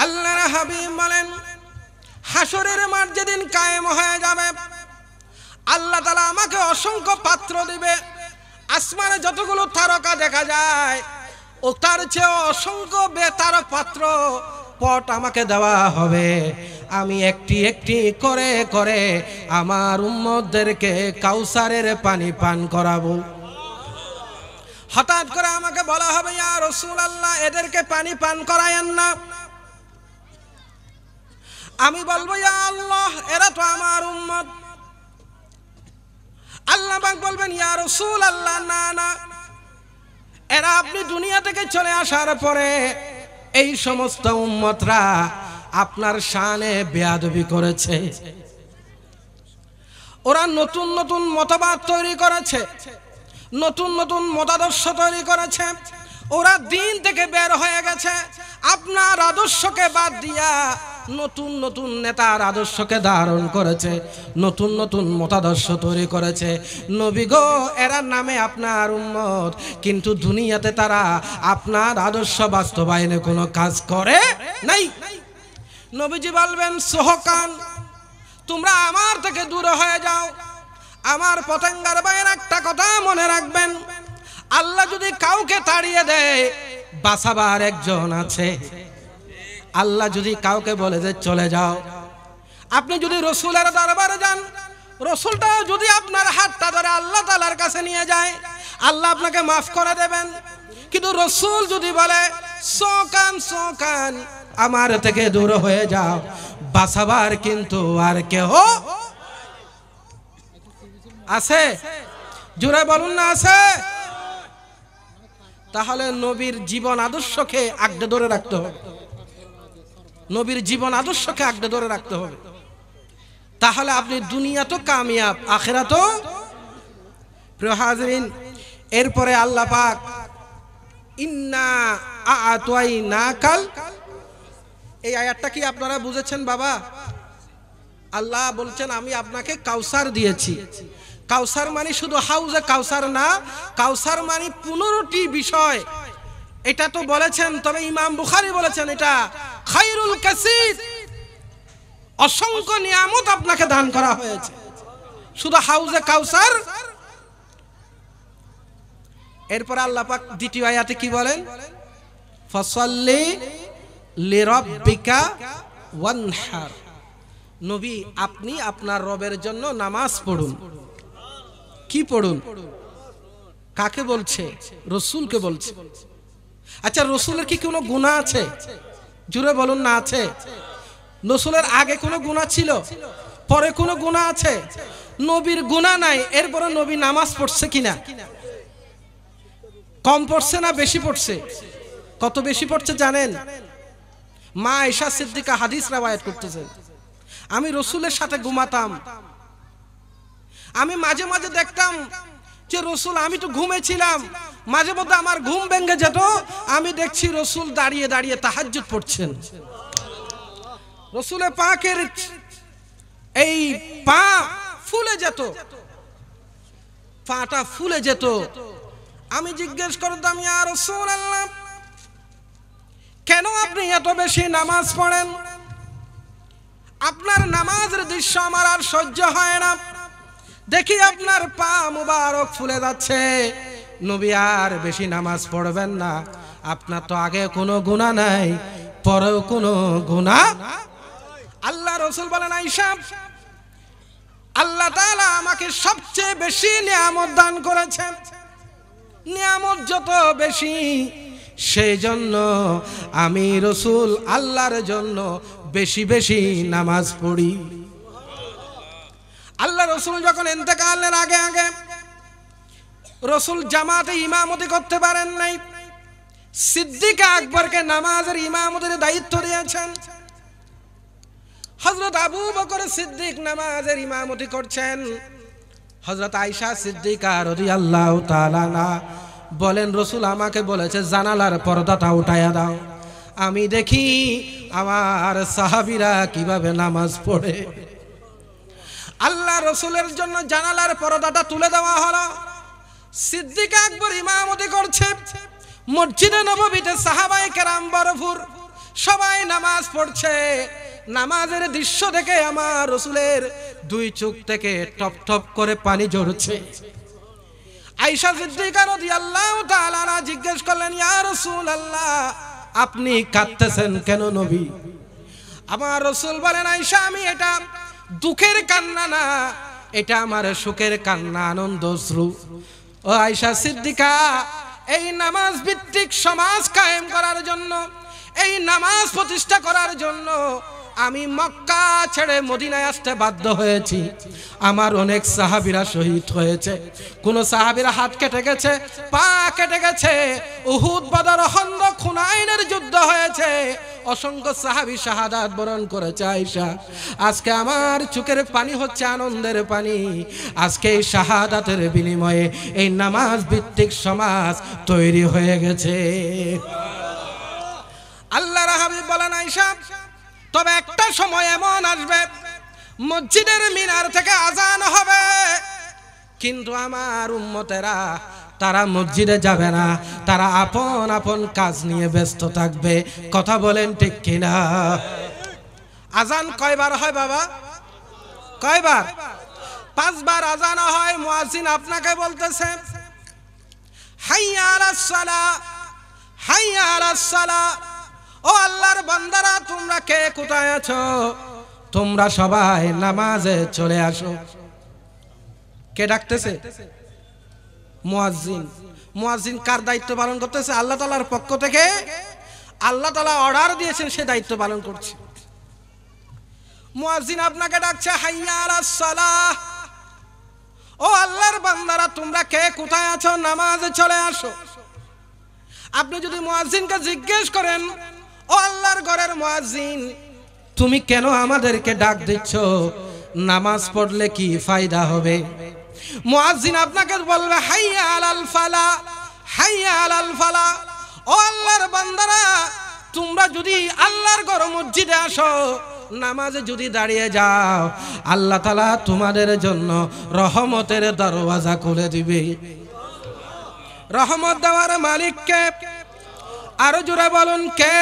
আল্লাহ হাবিব বলেন হাসরের মাঠ যেদিন কায়েম হয়ে যাবে আল্লাহ তালা আমাকে অসংখ্য পাত্র দিবে আসমানে যতগুলো তারকা দেখা যায় ও তার চেয়ে অসংখ্য বেতার পাত্র পট আমাকে দেওয়া হবে আমি একটি একটি করে করে আমার উম্মদেরকে কাউসারের পানি পান করাবো হঠাৎ করে আমাকে বলা হবে আর রসুল আল্লাহ এদেরকে পানি পান করায়েন না আমি বলবো আল্লাহ এরা তো আমার উম্মদ আল্লাহ বলবেন ইয়া রসুল আল্লাহ না না এরা আপনি দুনিয়া থেকে চলে আসার পরে এই সমস্ত উম্মতরা আপনার শানে বেয়াদবি করেছে ওরা নতুন নতুন মতবাদ তৈরি করেছে নতুন নতুন মতাদর্শ তৈরি করেছে ওরা দিন থেকে বের হয়ে গেছে আপনার আদর্শকে বাদ দিয়া নতুন নতুন নেতার আদর্শকে ধারণ করেছে নতুন নতুন মতাদর্শ তৈরি করেছে নবী গো এরা নামে আপনার উন্মত কিন্তু দুনিয়াতে তারা আপনার আদর্শ বাস্তবায়নে কোনো কাজ করে নাই নবীজি বলবেন সোহকান তোমরা আমার থেকে দূর হয়ে যাও আমার পতেঙ্গার বাইর একটা কথা মনে রাখবেন আল্লাহ যদি কাউকে তাড়িয়ে দেয় বাসাবার একজন আছে আল্লাহ যদি কাউকে বলে যে চলে যাও আপনি যদি রসুলের দরবারে যান রসুলটাও যদি আপনার হাতটা ধরে আল্লাহ তালার কাছে নিয়ে যায় আল্লাহ আপনাকে মাফ করে দেবেন কিন্তু রসুল যদি বলে সকান সকান আমার থেকে দূর হয়ে যাও বাসাবার কিন্তু আর কেহ আছে জুড়ে বলুন না আছে তাহলে নবীর জীবন আদর্শকে আগড়ে ধরে রাখতে হবে নবীর জীবন আদর্শকে আগে ধরে রাখতে হবে তাহলে আপনি দুনিয়া তো কামিয়াব আখেরা তো প্রিয় হাজরিন এরপরে আল্লাহ পাক ইন্না আতোয়াই না কাল এই আয়াতটা কি আপনারা বুঝেছেন বাবা আল্লাহ বলছেন আমি আপনাকে কাউসার দিয়েছি কাউসার মানে শুধু হাউজে কাউসার না কাউসার মানে পনেরোটি বিষয় এটা তো বলেছেন তবে ইমাম বুখারি বলেছেন এটা খাইরুল কাসির অসংখ্য নিয়ামত আপনাকে দান করা হয়েছে শুধু হাউজে কাউসার এরপর আল্লাহ পাক দ্বিতীয় আয়াতে কি বলেন ফসল্লি লিরব্বিকা ওয়ানহার নবী আপনি আপনার রবের জন্য নামাজ পড়ুন কি পড়ুন কাকে বলছে রসুলকে বলছে আচ্ছা রসুলের কি কোনো গুণা আছে জুড়ে বলুন না আছে রসুলের আগে কোনো গুণা ছিল পরে কোনো গুণা আছে নবীর গুণা নাই এরপরে নবী নামাজ পড়ছে কিনা কম পড়ছে না বেশি পড়ছে কত বেশি পড়ছে জানেন মা এশা সিদ্দিকা হাদিস রাবায়াত করতেছেন আমি রসুলের সাথে ঘুমাতাম আমি মাঝে মাঝে দেখতাম যে রসুল আমি তো ঘুমেছিলাম মাঝে মধ্যে আমার ঘুম ভেঙে যেত আমি দেখছি রসুল দাঁড়িয়ে দাঁড়িয়ে তাহাজ পড়ছেন রসুলে পাকের এই পা ফুলে যেত পাটা ফুলে যেত আমি জিজ্ঞেস করতাম ইয়া রসুল আল্লাহ কেন আপনি এত বেশি নামাজ পড়েন আপনার নামাজের দৃশ্য আমার আর সহ্য হয় না দেখি আপনার পা মুবারক ফুলে যাচ্ছে নবী আর বেশি নামাজ পড়বেন না আপনার তো আগে কোনো গুণা নাই পরেও কোনো গুণা আল্লাহ রসুল বলেন আইসাব আল্লাহ আমাকে সবচেয়ে বেশি নিয়ামত দান করেছেন নিয়ামত যত বেশি সেই জন্য আমি রসুল আল্লাহর জন্য বেশি বেশি নামাজ পড়ি আল্লাহ রসুল যখন এতেকালের আগে আগে রসুল জামাতে ইমামতি করতে পারেন নাই সিদ্দিকা আকবরকে নামাজের ইমামতির দায়িত্ব দিয়েছেন হজরত আবু বকর সিদ্দিক নামাজের ইমামতি করছেন হজরত আইসা সিদ্দিকা রদি আল্লাহ বলেন রসুল আমাকে বলেছে জানালার পর্দাটা উঠাইয়া দাও আমি দেখি আমার সাহাবিরা কিভাবে নামাজ পড়ে আল্লাহ রসুলের জন্য জানালার পরদাটা তুলে দেওয়া হলো সিদ্দিক আকবর ইমামতি করছে মসজিদে নববীতে সাহাবাই কেরাম বরফুর সবাই নামাজ পড়ছে নামাজের দৃশ্য দেখে আমার রসুলের দুই চোখ থেকে টপ টপ করে পানি ঝরছে আইসা সিদ্দিকা রদি আল্লাহ জিজ্ঞেস করলেন ইয়া রসুল আল্লাহ আপনি কাঁদতেছেন কেন নবী আমার রসুল বলেন আইসা আমি এটা দুঃখের কান্না না এটা আমার সুখের কান্না আনন্দ শ্রু ও আয়সা সিদ্দিকা এই নামাজ ভিত্তিক সমাজ কায়েম করার জন্য এই নামাজ প্রতিষ্ঠা করার জন্য আমি মক্কা ছেড়ে মদিনায় আসতে বাধ্য হয়েছি আমার অনেক সাহাবিরা শহীদ হয়েছে কোন সাহাবিরা হাত কেটে গেছে পা কেটে গেছে উহুদ বদর হন্দ খুনাইনের যুদ্ধ হয়েছে অসংখ্য সাহাবি শাহাদাত বরণ করেছে আয়সা আজকে আমার চোখের পানি হচ্ছে আনন্দের পানি আজকে এই শাহাদাতের বিনিময়ে এই নামাজ ভিত্তিক সমাজ তৈরি হয়ে গেছে আল্লাহ রাহাবি বলেন আইসা তবে একটা সময় এমন আসবে মসজিদের মিনার থেকে আজান হবে কিন্তু আমার উম্মতেরা তারা মসজিদে যাবে না তারা আপন আপন কাজ নিয়ে ব্যস্ত থাকবে কথা বলেন ঠিক কিনা আজান কয়বার হয় বাবা কয়বার পাঁচবার আজান হয় মুয়াজিন আপনাকে বলতেছে হাইয়া আলাস সালা হাইয়া আলাস সালা ও আল্লাহর বান্দারা তোমরা কে কোথায় আছো তোমরা সবাই নামাজে চলে আসো কে ডাকতেছে মুয়াজ্জিন মুয়াজ্জিন কার দায়িত্ব পালন করতেছে আল্লাহ তাআলার পক্ষ থেকে আল্লাহ তাআলা অর্ডার দিয়েছেন সে দায়িত্ব পালন করছে মুয়াজ্জিন আপনাকে ডাকছে হাইয়া আলাস সালাহ ও আল্লাহর বান্দারা তোমরা কে কোথায় আছো নামাজে চলে আসো আপনি যদি মুয়াজ্জিনকে জিজ্ঞেস করেন ও আল্লাহর ঘরের মাজিন তুমি কেন আমাদেরকে ডাক দিচ্ছ নামাজ পড়লে কি ফায়দা হবে মুয়াজিন আপনাকে বলবে হাইয়া আলাল ফালা হাইয়া আলাল ফালা ও আল্লাহর বান্দারা তোমরা যদি আল্লাহর ঘর মসজিদে আসো নামাজে যদি দাঁড়িয়ে যাও আল্লাহ তালা তোমাদের জন্য রহমতের দরওয়াজা খুলে দিবে রহমত দেওয়ার মালিককে আরো জোরে বলুন কে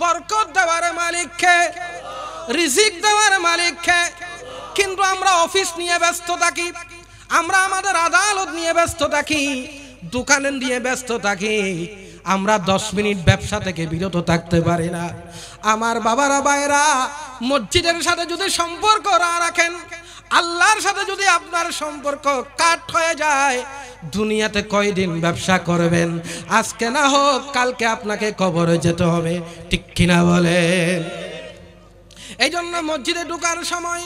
বরকত দেওয়ার মালিক কে রিজিক দেওয়ার মালিক কে কিন্তু আমরা অফিস নিয়ে ব্যস্ত থাকি আমরা আমাদের আদালত নিয়ে ব্যস্ত থাকি দোকানে নিয়ে ব্যস্ত থাকি আমরা দশ মিনিট ব্যবসা থেকে বিরত থাকতে পারি না আমার বাবারা বাইরা মসজিদের সাথে যদি সম্পর্ক রাখেন আল্লাহর সাথে যদি আপনার সম্পর্ক কাট হয়ে যায় দুনিয়াতে কয়দিন ব্যবসা করবেন আজকে না হোক কালকে আপনাকে কবরে যেতে হবে ঠিক কিনা বলেন এই জন্য মসজিদে ঢুকার সময়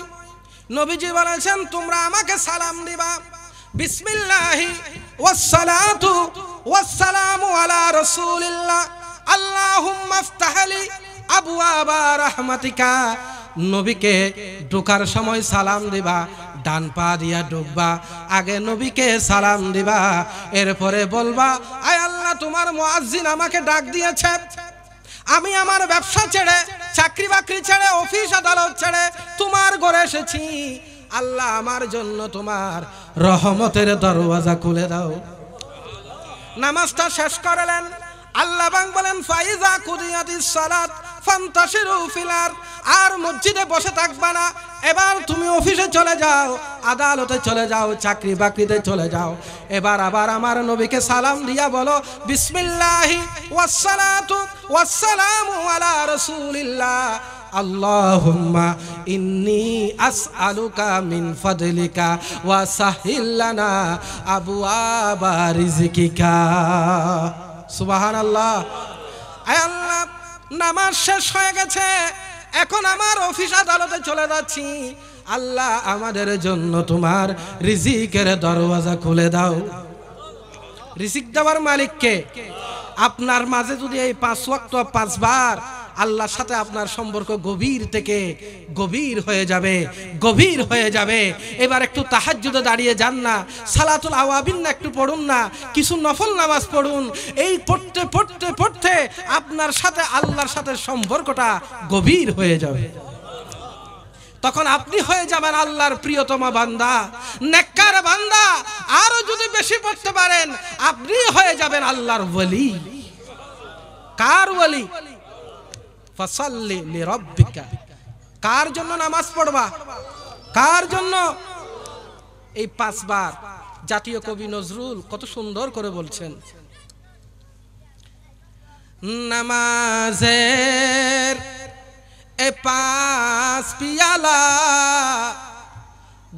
নবীজি বলেছেন তোমরা আমাকে সালাম দিবা বিসমিল্লাহি ওয়াসসালাতু ওয়াসসালামু আলা রাসূলিল্লাহ আল্লাহুম্মা আফতাহলি আবওয়াবা রাহমাতিকা নবীকে ঢোকার সময় সালাম দিবা ডান পা দিয়া ডুববা আগে নবীকে সালাম দিবা এরপরে বলবা আয় আল্লাহ তোমার মোয়াজিন আমাকে ডাক দিয়েছে আমি আমার ব্যবসা ছেড়ে চাকরি বাকরি ছেড়ে অফিস আদালত ছেড়ে তোমার ঘরে এসেছি আল্লাহ আমার জন্য তোমার রহমতের দরওয়াজা খুলে দাও নামাজটা শেষ করলেন আল্লাহ বাং বলেন ফাইজা কুদিয়াতিস সালাত ফান্তাসিরু ফিলার আর মসজিদে বসে থাকবা না এবার তুমি অফিসে চলে যাও আদালতে চলে যাও চাকরি বাকরিতে চলে যাও এবার আবার আমার নবীকে সালাম দিয়া বলো বিসমিল্লাহি ওয়াসসালাতু ওয়াসসালামু আলা রাসূলিল্লাহ আল্লাহুম্মা ইন্নি আসআলুকা মিন ফাদলিকা ওয়া সাহিল লানা আবওয়াবা রিজকিকা সুবহানাল্লাহ আয় আল্লাহ নামাজ শেষ হয়ে গেছে এখন আমার অফিস আদালতে চলে যাচ্ছি আল্লাহ আমাদের জন্য তোমার রিজিকের দরওয়াজা খুলে দাও রিজিক দেওয়ার মালিককে আপনার মাঝে যদি এই পাঁচ ওয়াক্ত পাঁচবার আল্লাহর সাথে আপনার সম্পর্ক গভীর থেকে গভীর হয়ে যাবে গভীর হয়ে যাবে এবার একটু তাহাজ্জুদে দাঁড়িয়ে যান না সালাতুল আওয়াবিন না একটু পড়ুন না কিছু নফল নামাজ পড়ুন এই পড়তে পড়তে পড়তে আপনার সাথে আল্লাহর সাথে সম্পর্কটা গভীর হয়ে যাবে তখন আপনি হয়ে যাবেন আল্লাহর প্রিয়তমা বান্দা নেককার বান্দা আরো যদি বেশি পড়তে পারেন আপনি হয়ে যাবেন আল্লাহর বলি কার বলি কার জন্য নামাজ পড়বা কার জন্য এই পাঁচবার জাতীয় কবি নজরুল কত সুন্দর করে বলছেন নামাজের এ পাঁচ পিয়ালা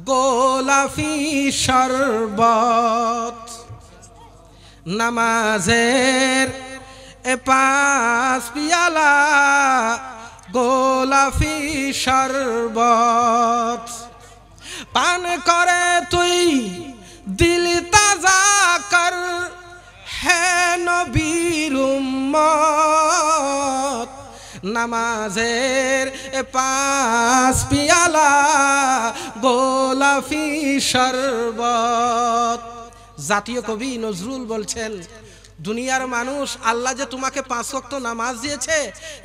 গোলাফি শরবত নামাজের এ পাঁচ পিয়ালা গোলাফি শরবত পান করে তুই দিল তাজা কর হ্যাঁ নবীর নামাজের পাঁচ পিয়ালা গোলাফি শরবত জাতীয় কবি নজরুল বলছেন দুনিয়ার মানুষ আল্লাহ যে তোমাকে পাঁচ ওয়াক্ত নামাজ দিয়েছে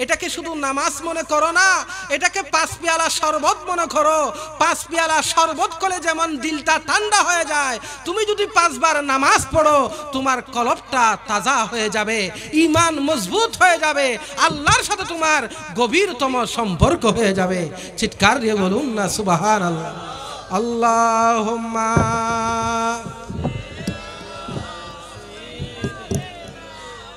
এটাকে শুধু নামাজ মনে করো না এটাকে পাঁচ পেয়ালা শরবত মনে করো পাঁচ পেয়ালা শরবত করে যেমন দিলটা ঠান্ডা হয়ে যায় তুমি যদি পাঁচবার নামাজ পড়ো তোমার কলপটা তাজা হয়ে যাবে ইমান মজবুত হয়ে যাবে আল্লাহর সাথে তোমার গভীরতম সম্পর্ক হয়ে যাবে চিৎকার দিয়ে বলুন না সুবাহান আল্লাহ আল্লাহ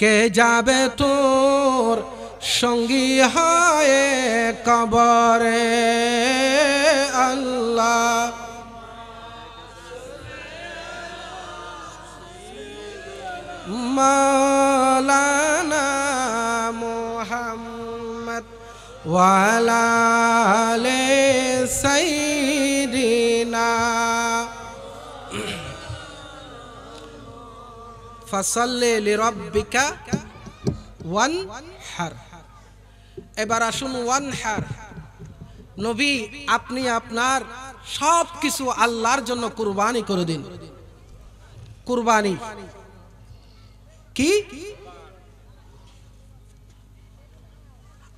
কে যাবে তোর সঙ্গী হায় কবরে আল্লাহ মোহাম্মদ ওয়ালালে সাইদিনা ফাসাল্লে এবার আসুন ওয়ান হার নবী আপনি আপনার সব কিছু আল্লাহর জন্য কুরবানি করে দিন কুরবানি কি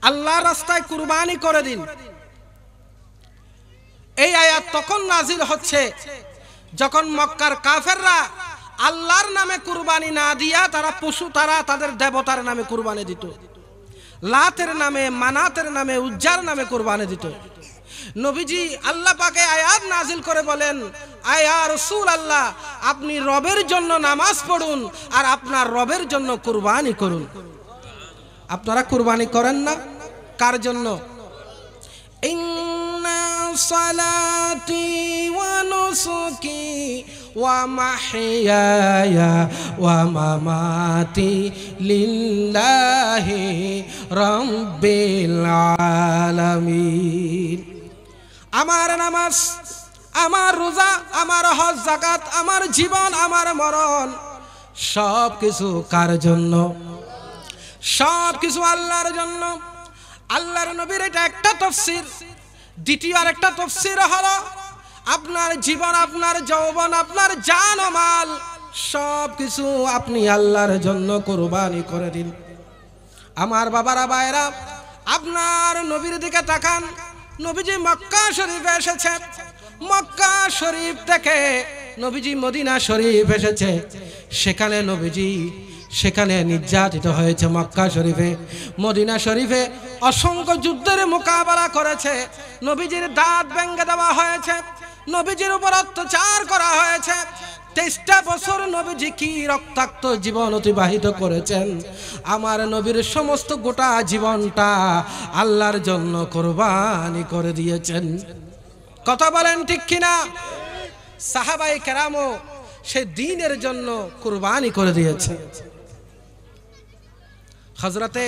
আল্লাহ রাস্তায় কুরবানি করে দিন এই আয়াত তখন নাজির হচ্ছে যখন মক্কার কাফেররা আল্লাহর নামে কুরবানি না দিয়া তারা পশু তারা তাদের দেবতার নামে কুরবানি দিত লাতের নামে মানাতের নামে উজ্জার নামে কুরবানি দিত নবীজি আল্লাহ পাকে আয়াত নাজিল করে বলেন আয়া রসুল আল্লাহ আপনি রবের জন্য নামাজ পড়ুন আর আপনার রবের জন্য কুরবানি করুন আপনারা কুরবানি করেন না কার জন্য ইন্না সালাতি ওয়া নুসুকি ومحياي ومماتي لله رب العالمين আমার নামাজ আমার রোজা আমার হজ জাকাত আমার জীবন আমার মরণ সব কিছু কার জন্য সব কিছু আল্লাহর জন্য আল্লাহর নবীর এটা একটা তফসির দ্বিতীয় একটা তফসির হলো আপনার জীবন আপনার যৌবন আপনার জান মাল সব কিছু আপনি আল্লাহর জন্য কোরবানি করে দিন আমার বাবারা বাইরা আপনার নবীর দিকে তাকান নবীজি মক্কা শরীফে এসেছে মক্কা শরীফ থেকে নবীজি মদিনা শরীফ এসেছে সেখানে নবীজি সেখানে নির্যাতিত হয়েছে মক্কা শরীফে মদিনা শরীফে অসংখ্য যুদ্ধের মোকাবেলা করেছে নবীজির দাঁত ব্যঙ্গে দেওয়া হয়েছে নবীজির উপর অত্যাচার করা হয়েছে তেইশটা বছর নবীজি কি রক্তাক্ত জীবন অতিবাহিত করেছেন আমার নবীর সমস্ত গোটা জীবনটা আল্লাহর জন্য কোরবানি করে দিয়েছেন কথা বলেন ঠিক কিনা সাহাবাই কেরাম সে দিনের জন্য কোরবানি করে দিয়েছে হজরতে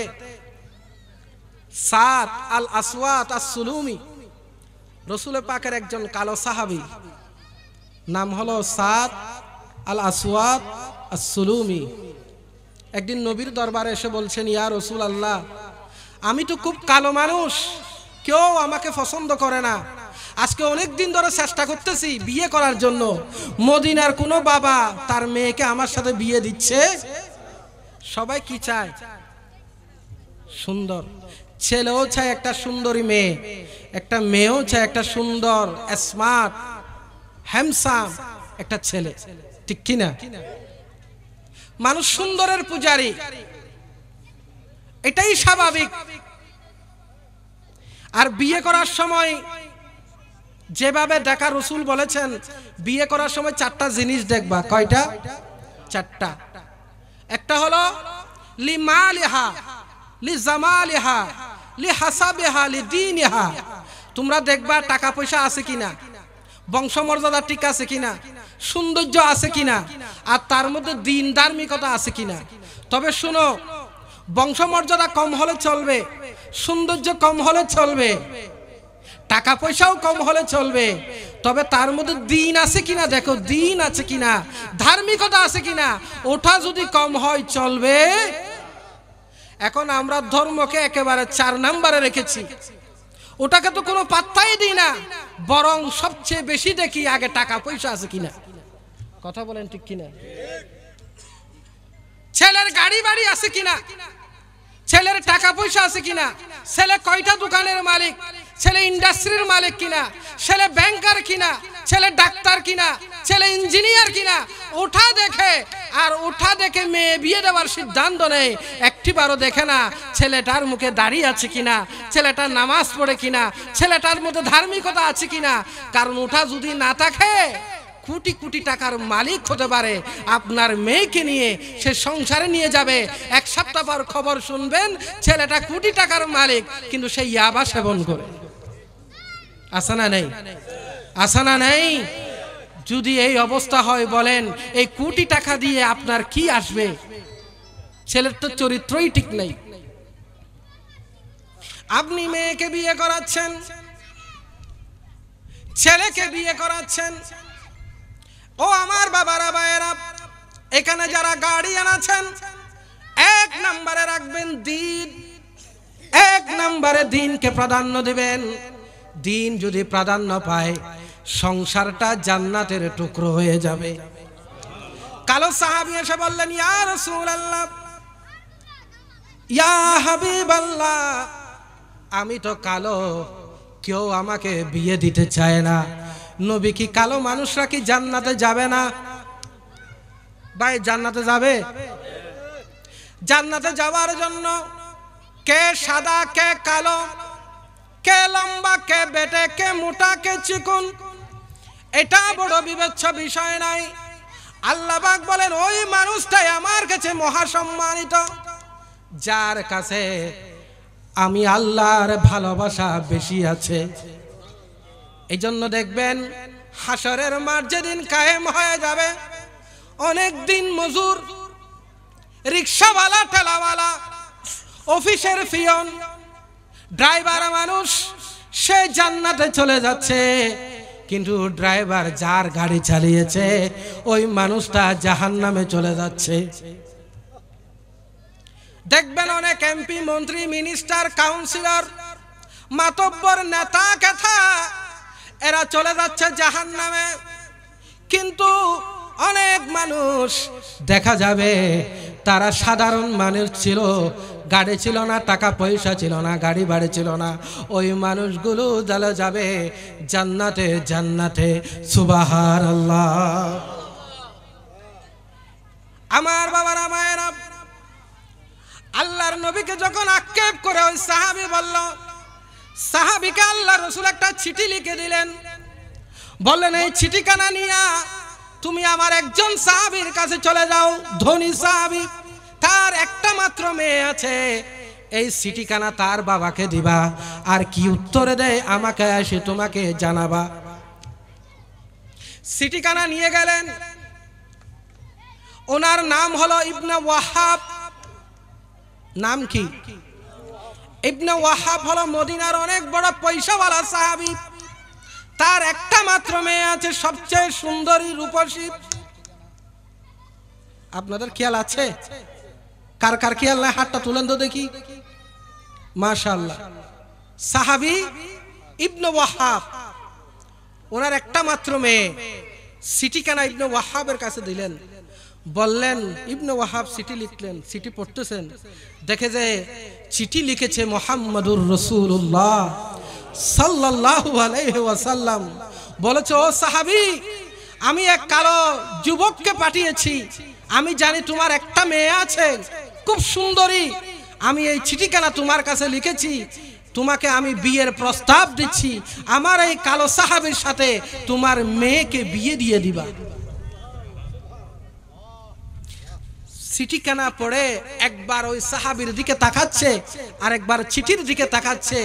সাত আল আসওয়াত আসুলুমি রসুল পাকের একজন কালো সাহাবি নাম হলো সাদ আল আসওয়াদ আসুলুমি একদিন নবীর দরবারে এসে বলছেন ইয়া রসুল আল্লাহ আমি তো খুব কালো মানুষ কেউ আমাকে পছন্দ করে না আজকে অনেক দিন ধরে চেষ্টা করতেছি বিয়ে করার জন্য মদিনার কোনো বাবা তার মেয়েকে আমার সাথে বিয়ে দিচ্ছে সবাই কি চায় সুন্দর ছেলেও চায় একটা সুন্দরী মেয়ে একটা মেয়েও চায় একটা সুন্দর স্মার্ট হ্যামসাম একটা ছেলে ঠিক কিনা মানুষ সুন্দরের পূজারি এটাই স্বাভাবিক আর বিয়ে করার সময় যেভাবে দেখা রসুল বলেছেন বিয়ে করার সময় চারটা জিনিস দেখবা কয়টা চারটা একটা হলো লিমা লিহা লি জামা লিহা তোমরা দেখবা টাকা পয়সা আছে কিনা বংশমর্যাদা ঠিক আছে কিনা সৌন্দর্য আছে কিনা আর তার মধ্যে দিন ধার্মিকতা আছে কিনা তবে শুনো বংশমর্যাদা কম হলে চলবে সৌন্দর্য কম হলে চলবে টাকা পয়সাও কম হলে চলবে তবে তার মধ্যে দিন আছে কিনা দেখো দিন আছে কিনা ধার্মিকতা আছে কিনা ওটা যদি কম হয় চলবে এখন আমরা ধর্মকে একেবারে চার নাম্বারে রেখেছি ওটাকে তো কোনো পাত্তাই দিই না বরং সবচেয়ে বেশি দেখি আগে টাকা পয়সা আছে কিনা কথা বলেন ঠিক কিনা ছেলের গাড়ি বাড়ি আছে কিনা ছেলের টাকা পয়সা আছে কিনা ছেলে কয়টা দোকানের মালিক ছেলে ইন্ডাস্ট্রির মালিক কিনা ছেলে ব্যাংকার কিনা ছেলে ডাক্তার কিনা ছেলে ইঞ্জিনিয়ার কিনা ওঠা দেখে আর ওঠা দেখে মেয়ে বিয়ে দেওয়ার সিদ্ধান্ত নেই বারো দেখে না ছেলেটার মুখে দাঁড়িয়ে আছে কিনা ছেলেটার নামাজ পড়ে কিনা ছেলেটার মধ্যে ধার্মিকতা আছে কিনা কারণ ওঠা যদি না থাকে কোটি কোটি টাকার মালিক হতে পারে আপনার মেয়েকে নিয়ে সে সংসারে নিয়ে যাবে এক সপ্তাহ পর খবর শুনবেন ছেলেটা কোটি টাকার মালিক কিন্তু সে ইয়াবা সেবন করে আসা না নেই আসানা নাই যদি এই অবস্থা হয় বলেন এই কোটি টাকা দিয়ে আপনার কি আসবে ছেলের তো চরিত্রই ঠিক নাই আপনি মেয়েকে বিয়ে করাচ্ছেন ছেলেকে বিয়ে করাচ্ছেন ও আমার বাবারা বায়েরা এখানে যারা গাড়ি আনাছেন এক নম্বরে রাখবেন দিন এক নম্বরে দিনকে প্রাধান্য দিবেন দিন যদি প্রাধান্য পায় সংসারটা জান্নাতের টুকরো হয়ে যাবে কালো সাহাবি এসে বললেন আমি তো কালো কেউ আমাকে বিয়ে দিতে চায় না নবী কি কালো মানুষরা কি জান্নাতে যাবে না ভাই জান্নাতে যাবে জান্নাতে যাওয়ার জন্য কে সাদা কে কালো কে লম্বা কে বেটে কে মোটা কে চিকুন এটা বড় বিবেচ্য বিষয় নাই আল্লাহবাক বলেন ওই মানুষটাই আমার কাছে মহাসম্মানিত যার কাছে আমি আল্লাহর ভালোবাসা বেশি আছে এই জন্য দেখবেন হাসরের মার যেদিন কায়েম হয়ে যাবে অনেক দিন মজুর রিক্সাওয়ালা ঠেলাওয়ালা অফিসের ফিয়ন ড্রাইভার মানুষ সে জান্নাতে চলে যাচ্ছে কিন্তু ড্রাইভার যার গাড়ি চালিয়েছে ওই মানুষটা জাহান নামে চলে যাচ্ছে দেখবেন অনেক এমপি মন্ত্রী মিনিস্টার কাউন্সিলর মাতব্বর নেতা কথা এরা চলে যাচ্ছে জাহান নামে কিন্তু অনেক মানুষ দেখা যাবে তারা সাধারণ মানুষ ছিল গাড়ি ছিল না টাকা পয়সা ছিল না গাড়ি বাড়ি ছিল না ওই মানুষগুলো জ্বালা যাবে জান্নাতে জান্নাতে সুবাহার আল্লাহ আমার বাবার মায়ের আল্লাহর নবীকে যখন আক্ষেপ করে ওই সাহাবি বলল সাহাবিকে আল্লাহ রসুল একটা চিঠি লিখে দিলেন বললেন এই চিঠিখানা নিয়া তুমি আমার একজন সাহাবির কাছে চলে যাও ধনী সাহাবি তার একটা মাত্র মেয়ে আছে এই সিটিখানা তার বাবাকে দিবা আর কি উত্তরে দেয় আমাকে এসে তোমাকে জানাবা সিটিখানা নিয়ে গেলেন ওনার নাম হলো ইবনা ওয়াহাব নাম কি ইবনা ওয়াহাব হলো মদিনার অনেক বড় পয়সাওয়ালা সাহাবি তার একটা মাত্র মেয়ে আছে সবচেয়ে সুন্দরী রূপসী আপনাদের খেয়াল আছে কার কার খেয়াল নাই হাতটা তুলেন তো দেখি মাশাল্লাহ সাহাবি ইবনু ওয়াহাব ওনার একটা মাত্র মেয়ে সিটি সিটিখানা ইবনু ওয়াহাবের কাছে দিলেন বললেন ইবনু ওয়াহাব সিটি লিখলেন সিটি পড়তেছেন দেখে যে চিঠি লিখেছে মোহাম্মদুর রসুল্লাহ সাল্লাহ আলাইহাসাল্লাম বলেছে ও সাহাবি আমি এক কালো যুবককে পাঠিয়েছি আমি জানি তোমার একটা মেয়ে আছে খুব সুন্দরী আমি এই চিঠিখানা তোমার কাছে লিখেছি তোমাকে আমি বিয়ের প্রস্তাব দিচ্ছি আমার এই কালো সাহাবির সাথে তোমার মেয়েকে বিয়ে দিয়ে দিবা চিঠিখানা পড়ে একবার ওই সাহাবির দিকে তাকাচ্ছে আর একবার চিঠির দিকে তাকাচ্ছে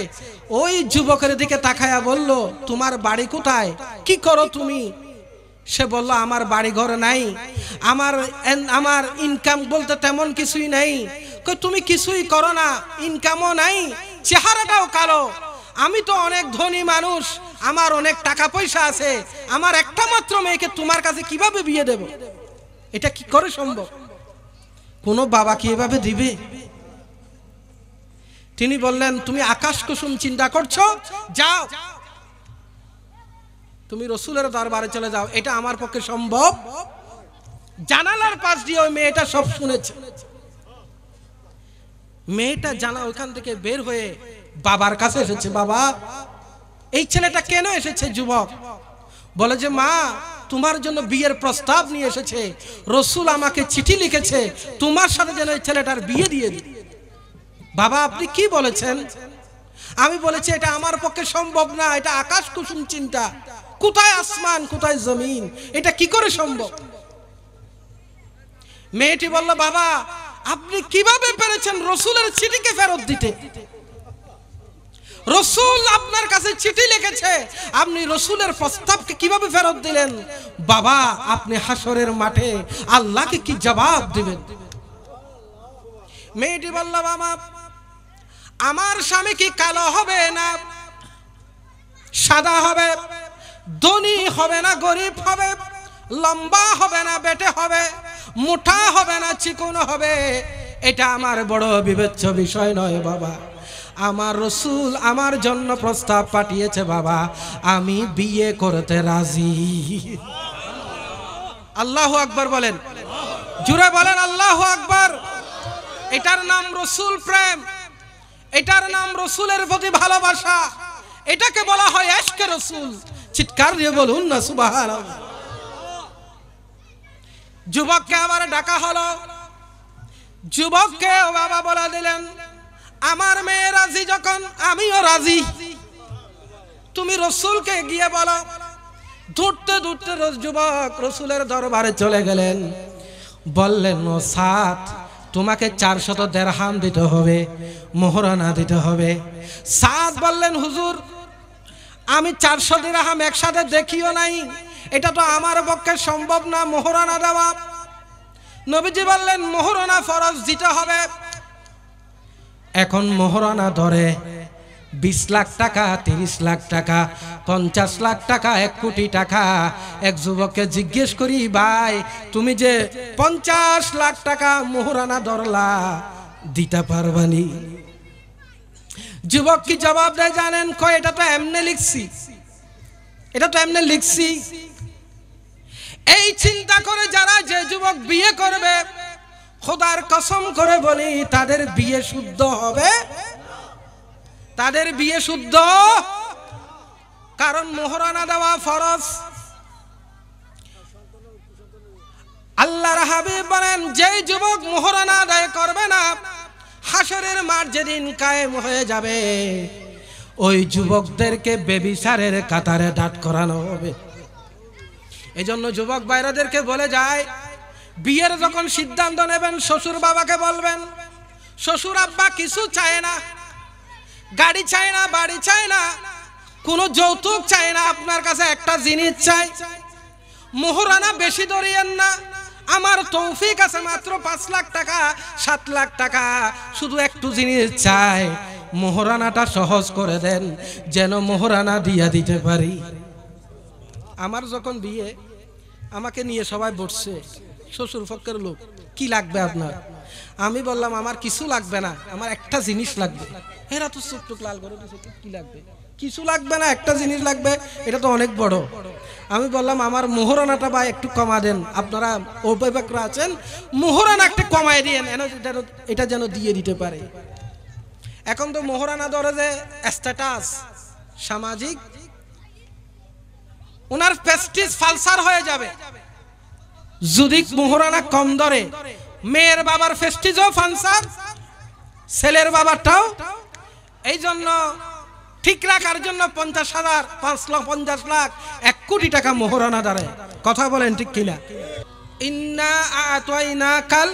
ওই যুবকের দিকে তাকায়া বলল তোমার বাড়ি কোথায় কি করো তুমি সে বলল আমার বাড়ি ঘর নাই আমার আমার ইনকাম বলতে তেমন কিছুই নাই তুমি কিছুই করো না ইনকামও নাই চেহারাটাও কালো আমি তো অনেক ধনী মানুষ আমার অনেক টাকা পয়সা আছে আমার একটা মাত্র মেয়েকে তোমার কাছে কিভাবে বিয়ে দেব এটা কি করে সম্ভব কোনো কি এভাবে দিবে তিনি বললেন তুমি আকাশ কুসুম চিন্তা করছো যাও তুমি রসুলের দরবারে চলে যাও এটা আমার পক্ষে সম্ভব জানালার পাশ দিয়ে ওই মেয়েটা সব শুনেছে মেয়েটা জানা ওখান থেকে বের হয়ে বাবার কাছে এসেছে বাবা এই ছেলেটা কেন এসেছে যুবক বলে যে মা তোমার জন্য বিয়ের প্রস্তাব নিয়ে এসেছে রসুল আমাকে চিঠি লিখেছে তোমার সাথে যেন এই ছেলেটার বিয়ে দিয়ে দিই বাবা আপনি কি বলেছেন আমি বলেছি এটা আমার পক্ষে সম্ভব না এটা আকাশ কুসুম চিন্তা কোথায় আসমান কোথায় জমিন এটা কি করে সম্ভব মেয়েটি বলল বাবা আপনি কিভাবে পেরেছেন রসুলের চিঠিকে ফেরত দিতে রসুল আপনার কাছে চিঠি লিখেছে আপনি রসুলের প্রস্তাবকে কিভাবে ফেরত দিলেন বাবা আপনি হাসরের মাঠে আল্লাহকে কি জবাব দিবেন মেয়েটি বলল বাবা আমার স্বামী কি কালো হবে না সাদা হবে ধনী হবে না গরিব হবে লম্বা হবে না বেটে হবে মোটা হবে না চিকন হবে এটা আমার বড় বিবেচ্য বিষয় নয় বাবা আমার রসুল আমার জন্য প্রস্তাব পাঠিয়েছে বাবা আমি বিয়ে করতে রাজি আল্লাহ আকবর বলেন জুড়ে বলেন আল্লাহ আকবর এটার নাম রসুল প্রেম এটার নাম রসুলের প্রতি ভালোবাসা এটাকে বলা হয় এসকে রসুল চিৎকার দিয়ে বলুন না সুবাহ যুবককে আবার ডাকা হলো যুবককে বাবা বলা দিলেন আমার মেয়ে রাজি যখন আমিও রাজি তুমি রসুলকে গিয়ে বলো ধরতে ধরতে যুবক রসুলের দরবারে চলে গেলেন বললেন ও সাত তোমাকে চারশত দেড়হাম দিতে হবে মোহরানা দিতে হবে সাত বললেন হুজুর আমি চারশো দেড়হাম একসাথে দেখিও নাই এটা তো আমার পক্ষে সম্ভব না মোহরানা দেওয়া নবীজি বললেন মোহরানা ফরজ দিতে হবে এখন মোহরানা ধরে বিশ লাখ টাকা তিরিশ লাখ টাকা পঞ্চাশ লাখ টাকা এক কোটি টাকা এক যুবককে জিজ্ঞেস করি ভাই তুমি যে পঞ্চাশ লাখ টাকা মোহরানা ধরলা দিতে পারবানি যুবক কি জবাব দেয় জানেন কয় এটা তো এমনে লিখছি এটা তো এমনে লিখছি এই চিন্তা করে যারা যে যুবক বিয়ে করবে খোদার কসম করে বলি তাদের বিয়ে শুদ্ধ হবে তাদের বিয়ে শুদ্ধ কারণ মোহরানা দেওয়া ফরজ আল্লাহর হাবিব বলেন যেই যুবক মোহরানা আদায় করবে না হাসরের মাঠ যেদিন কায়েম হয়ে যাবে ওই যুবকদেরকে বেবিচারের কাতারে দাঁত করানো হবে এজন্য যুবক বাইরাদেরকে বলে যায় বিয়ের যখন সিদ্ধান্ত নেবেন শ্বশুর বাবাকে বলবেন শ্বশুর আব্বা কিছু চায় না গাড়ি চায় না বাড়ি চায় না কোনো যৌতুক চায় না আপনার কাছে একটা জিনিস চাই মোহরানা বেশি ধরিয়েন না আমার তৌফিক আছে মাত্র পাঁচ লাখ টাকা সাত লাখ টাকা শুধু একটু জিনিস চাই মোহরানাটা সহজ করে দেন যেন মোহরানা দিয়া দিতে পারি আমার যখন বিয়ে আমাকে নিয়ে সবাই বসছে শ্বশুর ফকের লোক কি লাগবে আপনার আমি বললাম আমার কিছু লাগবে না আমার একটা জিনিস লাগবে এরা তো চুপটুক লাল করে কি লাগবে কিছু লাগবে না একটা জিনিস লাগবে এটা তো অনেক বড় আমি বললাম আমার মোহরানাটা বা একটু কমা দেন আপনারা অভিভাবকরা আছেন মোহরানা একটা কমায় নেন এটা যেন দিয়ে দিতে পারে এখন তো মোহরানা ধরে যে স্ট্যাটাস সামাজিক ওনার প্রেস্টিজ ফালসার হয়ে যাবে যদি মোহরানা কম ধরে মেয়ের বাবার ফেস্টিজও ফানসার ছেলের বাবারটাও এই জন্য ঠিক রাখার জন্য পঞ্চাশ হাজার পাঁচ লাখ পঞ্চাশ লাখ এক কোটি টাকা মোহরানা দাঁড়ায় কথা বলেন ঠিক কিনা ইন্না আতয়না কাল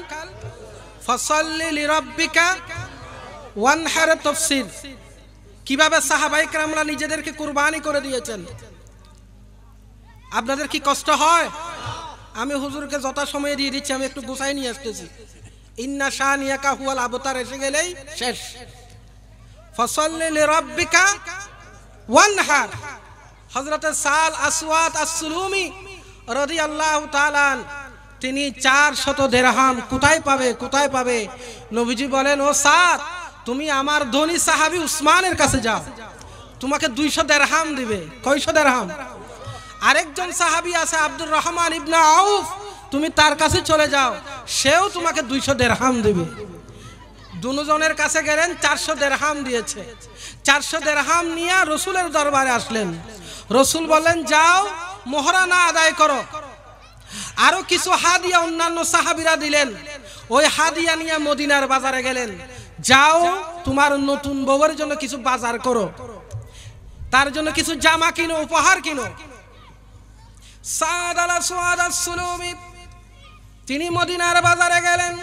ফসল্লি লিরব্বিকা ওয়ান হারে তফসির কিভাবে সাহাবাই আমরা নিজেদেরকে কুরবানি করে দিয়েছেন আপনাদের কি কষ্ট হয় আমি হুজুরকে যথাসময়ে দিয়ে দিচ্ছি আমি একটু গুছাই নিয়ে আসতেছি ইন্না শাহ নিয়াকা হুয়াল আবতার এসে গেলেই শেষ ফসল্লি রব্বিকা ওয়ানহার হজরত সাল আসওয়াত আসসুলুমি রদি আল্লাহ তালান তিনি চার শত দেড়হাম কোথায় পাবে কোথায় পাবে নবীজি বলেন ও সাত তুমি আমার ধনী সাহাবি উসমানের কাছে যাও তোমাকে দুইশো দেড়হাম দিবে কয়শো দেড়হাম আরেকজন সাহাবি আছে আব্দুর রহমান ইবনা আউফ তুমি তার কাছে চলে যাও সেও তোমাকে দুইশো দেড়হাম দেবে দুজনের কাছে গেলেন চারশো দেড়হাম দিয়েছে চারশো দেড়হাম নিয়ে রসুলের দরবারে আসলেন রসুল বলেন যাও মোহরানা আদায় করো আরো কিছু হাদিয়া অন্যান্য সাহাবিরা দিলেন ওই হাদিয়া নিয়ে মদিনার বাজারে গেলেন যাও তোমার নতুন বউয়ের জন্য কিছু বাজার করো তার জন্য কিছু জামা কিনো উপহার কিনো তিনি মদিনার বাজারে গেলেন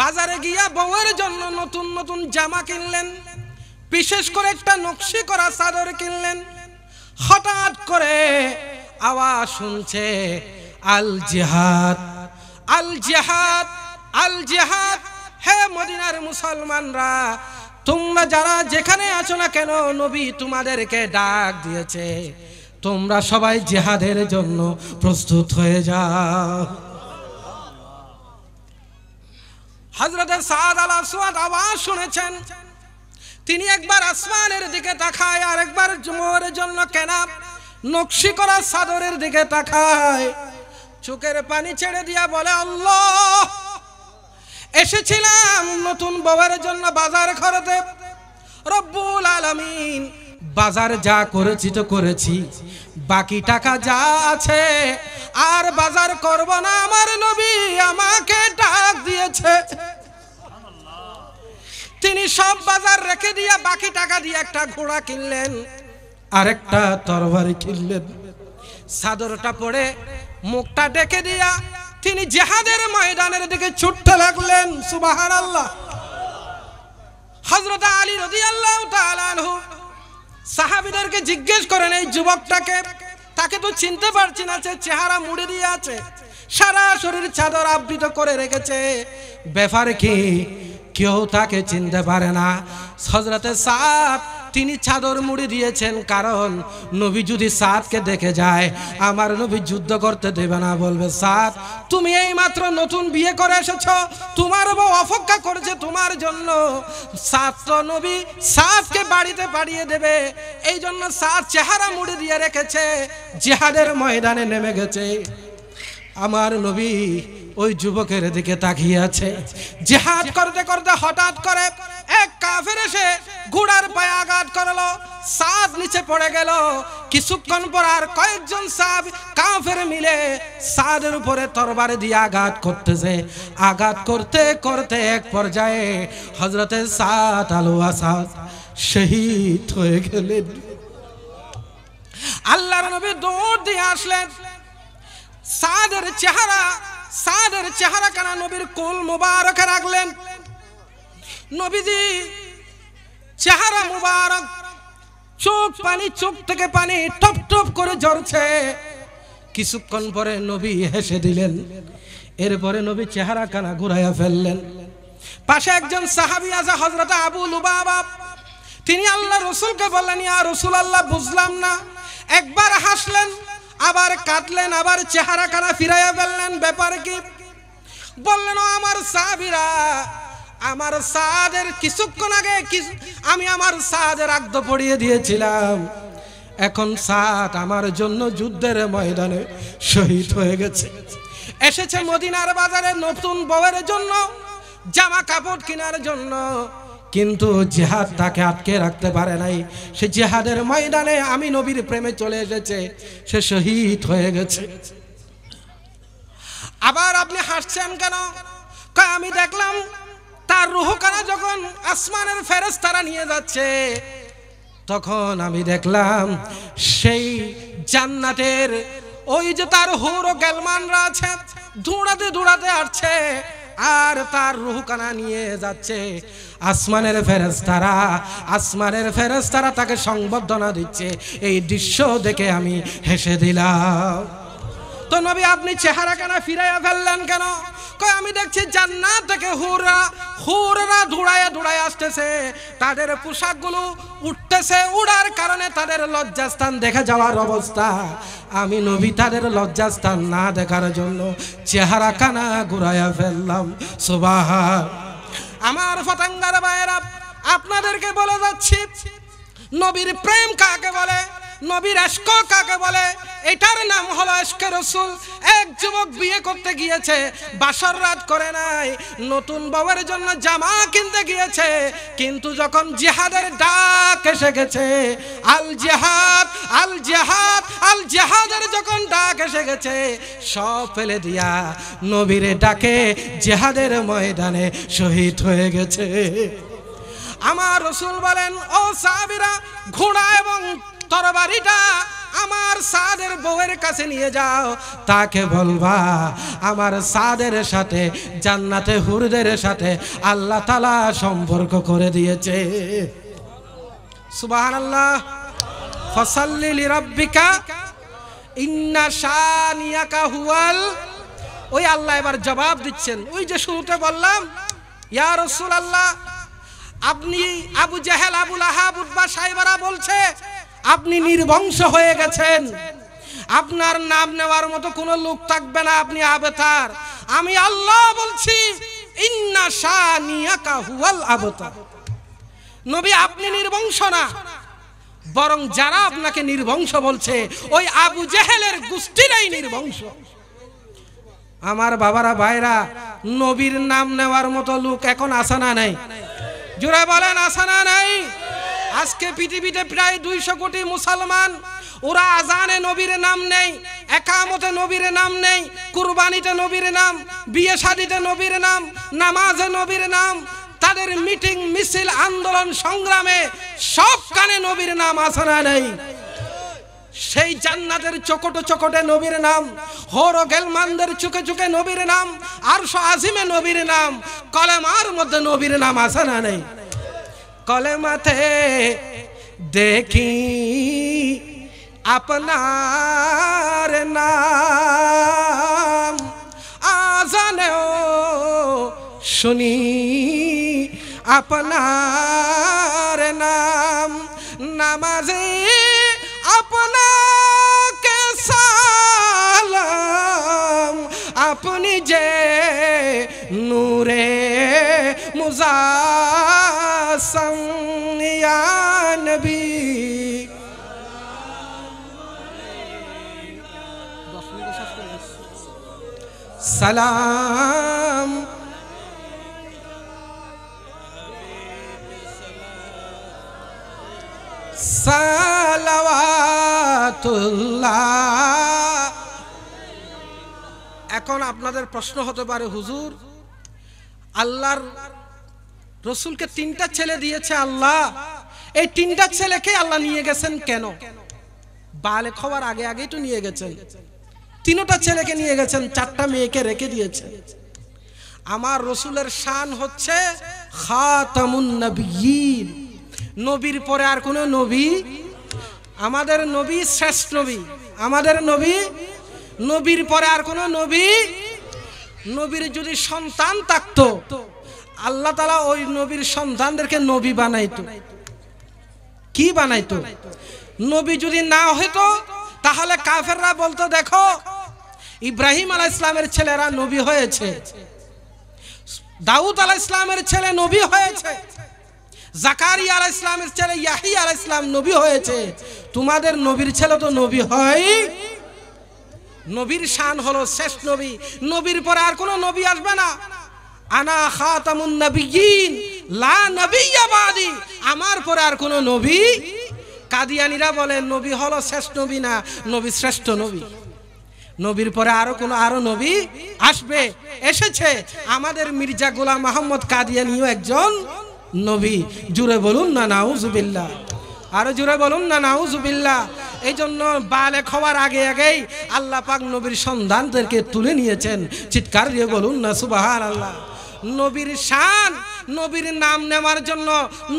বাজারে গিয়া বউয়ের জন্য নতুন নতুন জামা কিনলেন বিশেষ করে একটা নকশি করা চাদর কিনলেন হঠাৎ করে আওয়াজ শুনছে আল জেহাদ আল জেহাদ আল জেহাদ হে মদিনার মুসলমানরা তোমরা যারা যেখানে আছো না কেন নবী তোমাদেরকে ডাক দিয়েছে তোমরা সবাই জেহাদের জন্য প্রস্তুত হয়ে যাও হজরতে সাদ আল সুয়াদ আওয়াজ শুনেছেন তিনি একবার আসমানের দিকে তাকায় আর একবার জুমোর জন্য কেনা নকশি করা সাদরের দিকে তাকায় চোখের পানি ছেড়ে দিয়া বলে আল্লাহ এসেছিলাম নতুন বউয়ের জন্য বাজার খরতে রব্বুল আলমিন বাজার যা করেছি তো করেছি বাকি টাকা যা আছে আর বাজার করব না আমার নবী আমাকে ডাক দিয়েছে তিনি সব বাজার রেখে দিয়ে বাকি টাকা দিয়ে একটা ঘোড়া কিনলেন আরেকটা তরবারি কিনলেন সাদরটা পরে মুখটা ডেকে দিয়া তিনি জেহাদের ময়দানের দিকে ছুটতে লাগলেন সুবাহ আল্লাহ হজরত আলী রদি আল্লাহ সাহাবিদেরকে জিজ্ঞেস করেন এই যুবকটাকে তাকে তো চিনতে পারছি না সে চেহারা মুড়ে দিয়ে আছে সারা শরীর চাদর আবৃত করে রেখেছে ব্যাপার কি কেউ তাকে চিনতে পারে না হজরতের সাপ তিনি চাদর মুড়ি দিয়েছেন কারণ নবী যদি সাদকে দেখে যায় আমার নবী যুদ্ধ করতে দেবে না বলবে সাদ তুমি এই মাত্র নতুন বিয়ে করে এসেছ তোমার বউ অপেক্ষা করছে তোমার জন্য সাদ তো নবী সাদকে বাড়িতে পাঠিয়ে দেবে এই জন্য সাদ চেহারা মুড়ি দিয়ে রেখেছে জেহাদের ময়দানে নেমে গেছে আমার নবী ওই যুবকের দিকে তাকিয়ে আছে জিহাদ করতে করতে হঠাৎ করে এক কাফের এসে ঘোড়ার পায়ে আঘাত করলো সাদ নিচে পড়ে গেল কিছুক্ষণ পর আর কয়েকজন সাব কাফের মিলে সাদের উপরে তরবারে দিয়ে আঘাত করতেছে আঘাত করতে করতে এক পর্যায়ে হজরতে সাত আলু আসাদ শহীদ হয়ে গেলেন আল্লাহর নবী দৌড় দিয়ে আসলেন সাদের চেহারা সাদের চেহারা কানা নবীর কোল মুবারক রাখলেন নবীজি চেহারা মুবারক চোখ পানি চোখ থেকে পানি টপ টপ করে ঝরছে কিছুক্ষণ পরে নবী হেসে দিলেন এরপরে নবী চেহারা কানা ঘুরাইয়া ফেললেন পাশে একজন সাহাবি আছে হজরত আবুল উবাবাব তিনি আল্লাহ রসুলকে বললেন আর রসুল আল্লাহ বুঝলাম না একবার হাসলেন আবার কাটলেন আবার চেহারা খানা ফিরাইয়া ফেললেন ব্যাপার কি বললেন আমার সাহাবিরা আমার সাদের কিছুক্ষণ আগে আমি আমার সাদের আগ্ধ পড়িয়ে দিয়েছিলাম এখন সাদ আমার জন্য যুদ্ধের ময়দানে শহীদ হয়ে গেছে এসেছে মদিনার বাজারে নতুন বউয়ের জন্য জামা কাপড় কেনার জন্য কিন্তু জেহাদ তাকে আটকে রাখতে পারে নাই সে জেহাদের ময়দানে আমি নবীর প্রেমে চলে এসেছে সে শহীদ হয়ে গেছে আবার আপনি হাসছেন কেন আমি দেখলাম তার রুহকানা যখন আসমানের ফেরেস তারা নিয়ে যাচ্ছে তখন আমি দেখলাম সেই জান্নাতের ওই যে তার হৌর গেলমানরা আছে দৌড়াতে দৌড়াতে আসছে আর তার কানা নিয়ে যাচ্ছে আসমানের ফেরেস্তারা আসমানের ফেরেস্তারা তাকে সংবর্ধনা দিচ্ছে এই দৃশ্য দেখে আমি হেসে দিলাম তো নবী আপনি চেহারা কেন ফিরাইয়া ফেললেন কেন কয় আমি দেখছি জান্নাত থেকে হুররা হুররা ধুড়ায়া ধুড়ায় আসতেছে তাদের পোশাকগুলো উঠতেছে উড়ার কারণে তাদের লজ্জাস্থান দেখে যাওয়ার অবস্থা আমি নবী তাদের লজ্জাস্থান না দেখার জন্য চেহারা কানা ঘুরাইয়া ফেললাম সুবাহ আমার ফতাঙ্গার বায়েরা আপনাদেরকে বলে যাচ্ছি নবীর প্রেম কাকে বলে নবীর এস্ক কাকে বলে এটার নাম হলো এস্কে রসুল এক যুবক বিয়ে করতে গিয়েছে বাসর রাত করে নাই নতুন বউয়ের জন্য জামা কিনতে গিয়েছে কিন্তু যখন জিহাদের ডাক এসে গেছে আল জেহাদ আল জেহাদ আল জেহাদের যখন ডাক এসে গেছে সব ফেলে দিয়া নবীরে ডাকে জেহাদের ময়দানে শহীদ হয়ে গেছে আমার রসুল বলেন ও সাবিরা ঘোড়া এবং তরবারিটা আমার সাদের বউয়ের কাছে নিয়ে যাও তাকে বলবা আমার সাদের সাথে জান্নাতে হুরদের সাথে আল্লাহ তালা সম্পর্ক করে দিয়েছে সুবাহ আল্লাহ ফসল্লি রব্বিকা ইন্না শানিয়াকা হুয়াল ওই আল্লাহ এবার জবাব দিচ্ছেন ওই যে শুরুতে বললাম ইয়া রসুল আল্লাহ আপনি আবু জাহেল আবুল আহাব উদ্বা সাহেবরা বলছে আপনি নির্বংশ হয়ে গেছেন আপনার নাম নেওয়ার মতো কোনো লোক থাকবে না আপনি আবেতার আমি আল্লাহ বলছি নবী আপনি নির্বংশ না বরং যারা আপনাকে নির্বংশ বলছে ওই আবু জেহেলের গোষ্ঠীরাই নির্বংশ আমার বাবারা ভাইরা নবীর নাম নেওয়ার মতো লোক এখন আসানা নাই জুড়ে বলেন আসানা নাই আজকে পৃথিবীতে প্রায় দুইশো কোটি মুসলমান ওরা আজানে নবীর নাম নেই একামতে নবীর নাম নেই কুরবানিতে নবীর নাম বিয়ে শাদিতে নবীর নাম নামাজে নবীর নাম তাদের মিটিং মিছিল আন্দোলন সংগ্রামে সব কানে নবীর নাম না নেই সেই জান্নাতের চকট চকটে নবীর নাম হর গেলমানদের চুকে চুকে নবীর নাম আর আজিমে নবীর নাম কলেমার মধ্যে নবীর নাম আসা না নেই কলমাতে দেখি আপনার নাম আজানেও শুনি আপনার নাম নামাজে আপনাকে সালাম আপনি যে নূরে মুজা حسن يا نبي سلام এখন আপনাদের প্রশ্ন হতে পারে হুজুর আল্লাহর রসুলকে তিনটা ছেলে দিয়েছে আল্লাহ এই তিনটা ছেলেকে আল্লাহ নিয়ে গেছেন কেন বালেক হওয়ার আগে আগেই তো নিয়ে গেছেন তিনটা ছেলেকে নিয়ে গেছেন চারটা মেয়েকে রেখে দিয়েছে আমার রসুলের শান হচ্ছে খাতামুন নবীর নবীর পরে আর কোন নবী আমাদের নবী শ্রেষ্ঠ নবী আমাদের নবী নবীর পরে আর কোন নবী নবীর যদি সন্তান থাকতো আল্লাহ তালা ওই নবীর সন্তানদেরকে নবী বানাইতো কি বানাইতো নবী যদি না হইতো তাহলে কাফেররা বলতো দেখো ইব্রাহিম আলাহ ইসলামের ছেলেরা নবী হয়েছে দাউদ আলাহ ইসলামের ছেলে নবী হয়েছে জাকারি আলা ইসলামের ছেলে ইয়াহি আলাহ ইসলাম নবী হয়েছে তোমাদের নবীর ছেলে তো নবী হয় নবীর শান হলো শেষ নবী নবীর পরে আর কোনো নবী আসবে না আনা খাতামুন নবিয়িন লা নবিয়্যা বাদি আমার পরে আর কোনো নবী কাদিয়ানিরা বলেন নবী হলো শ্রেষ্ঠ নবী না নবী শ্রেষ্ঠ নবী নবীর পরে আরো কোনো আরো নবী আসবে এসেছে আমাদের মির্জা গোলাম মাহমদ কাদিয়ানিও একজন নবী জুড়ে বলুন না নাউজুবিল্লা আরো জুড়ে বলুন না নাউজুবিল্লা এই জন্য বালে হওয়ার আগে আগেই আল্লাহ পাক নবীর সন্ধানদেরকে তুলে নিয়েছেন চিৎকার দিয়ে বলুন না সুবাহ আল্লাহ নবীর শান নবীর নাম নেওয়ার জন্য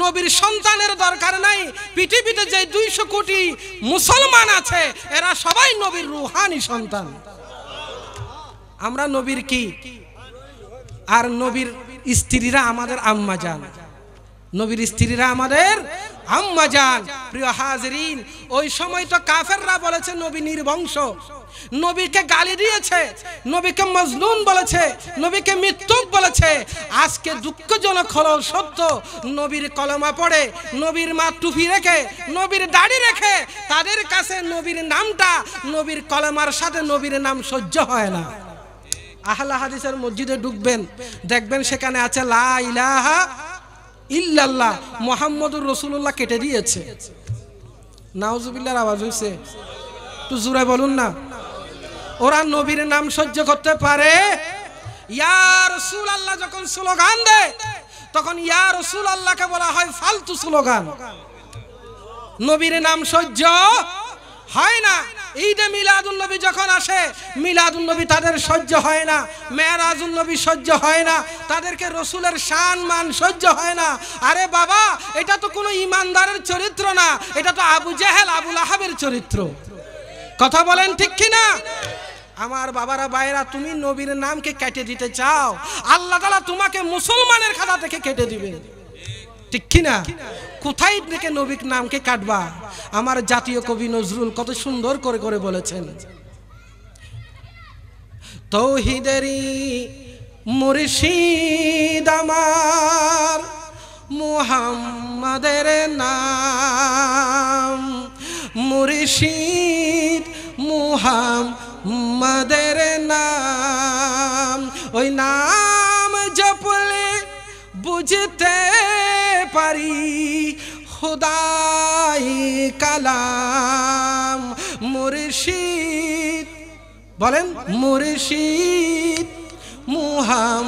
নবীর সন্তানের দরকার নাই পৃথিবীতে যে দুইশো কোটি মুসলমান আছে এরা সবাই নবীর রুহানি সন্তান আমরা নবীর কি আর নবীর স্ত্রীরা আমাদের আম্মা যান নবীর স্ত্রীরা আমাদের আম্মা যান প্রিয় হাজরিন ওই সময় তো কাফেররা বলেছে নবী নির্বংশ নবীকে গালি দিয়েছে নবীকে মজনুন বলেছে নবীকে মৃত্যুক বলেছে আজকে দুঃখজনক হল সত্য নবীর কলমা পড়ে নবীর মা টুপি রেখে নবীর দাড়ি রেখে তাদের কাছে নবীর নামটা নবীর কলমার সাথে নবীর নাম সহ্য হয় না আহলা হাদিসের মসজিদে ঢুকবেন দেখবেন সেখানে আছে লা ইল্লাল্লাহ মোহাম্মদুর রসুল্লাহ কেটে দিয়েছে নাওজুবিল্লার আওয়াজ হয়েছে একটু বলুন না ওরা নবীর নাম সহ্য করতে পারে ইয়ার রসুল আল্লাহ যখন স্লোগান দেয় তখন ইয়া রসুল আল্লাহকে বলা হয় ফালতু স্লোগান নবীর নাম সহ্য হয় না ঈদে মিলাদুল নবী যখন আসে মিলাদুল নবী তাদের সহ্য হয় না মেয়ারাজুল নবী সহ্য হয় না তাদেরকে রসুলের শান মান সহ্য হয় না আরে বাবা এটা তো কোনো ইমানদারের চরিত্র না এটা তো আবু জাহেল আবুল আহাবের চরিত্র কথা বলেন ঠিক কিনা আমার বাবারা বাইরা তুমি নবীর নামকে কেটে দিতে চাও আল্লাহ তালা তোমাকে মুসলমানের খাতা থেকে কেটে দিবে ঠিক কিনা কোথায় থেকে নবীর নামকে কাটবা আমার জাতীয় কবি নজরুল কত সুন্দর করে করে বলেছেন তৌহিদেরই মুর্শিদ আমার মুহাম্মাদের নাম মুর্শিদ মুহাম্মদ মোহাম্মদের নাম ওই নাম জপলে বুঝতে পারি খুদাই কালাম মুর্শিদ বলেন মুর্শিদ মুহাম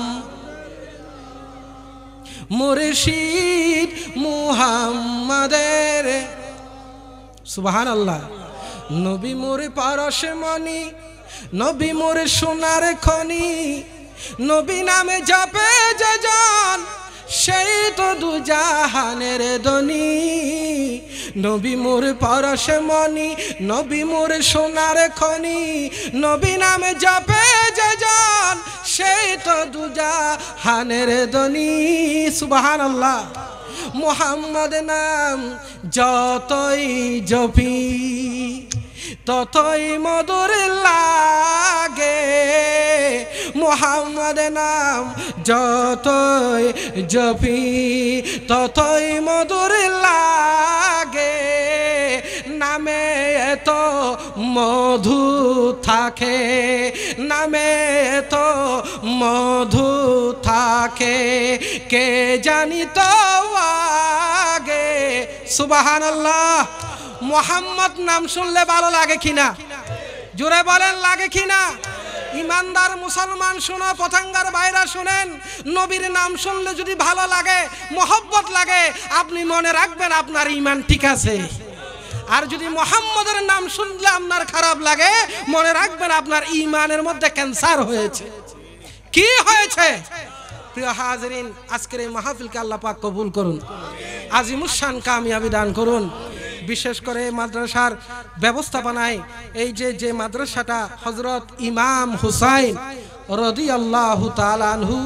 মুর্শিদ মুহাম্মাদের সুবহান আল্লাহ নবী মোরে পারসে মনি নবী মোরে সোনারে খনি নবী নামে জপে যজন সেই তো দুজাহানের ধনি নবী মোরে পারসে মনি নবী মোরে সোনারে খনি নবী নামে জপে যজন সেই তো দুজাহানের ধনি সুবাহান আল্লাহ মোহাম্মদ নাম যতই জপি ততই মধুর লাগে মোহাম্মদ নাম যতই জপি ততই মধুর লাগে নামে এত মধু থাকে নামে এত মধু থাকে কে জানিত আগে সুবাহান আল্লাহ মোহাম্মদ নাম শুনলে ভালো লাগে কিনা জোরে বলেন লাগে কিনা ইমানদার মুসলমান শোনো পথাঙ্গার বাইরা শুনেন নবীর নাম শুনলে যদি ভালো লাগে মোহব্বত লাগে আপনি মনে রাখবেন আপনার ইমান ঠিক আছে আর যদি মোহাম্মদের নাম শুনলে আপনার খারাপ লাগে মনে রাখবেন আপনার ইমানের মধ্যে ক্যান্সার হয়েছে কি হয়েছে প্রিয় হাজরিন আজকের এই মাহফিলকে আল্লাহ পাক কবুল করুন আজিমুসান কামিয়াবি দান করুন বিশেষ করে মাদ্রাসার ব্যবস্থাপনায় এই যে যে মাদ্রাসাটা হজরত ইমাম হুসাইন রদি আল্লাহ তালহু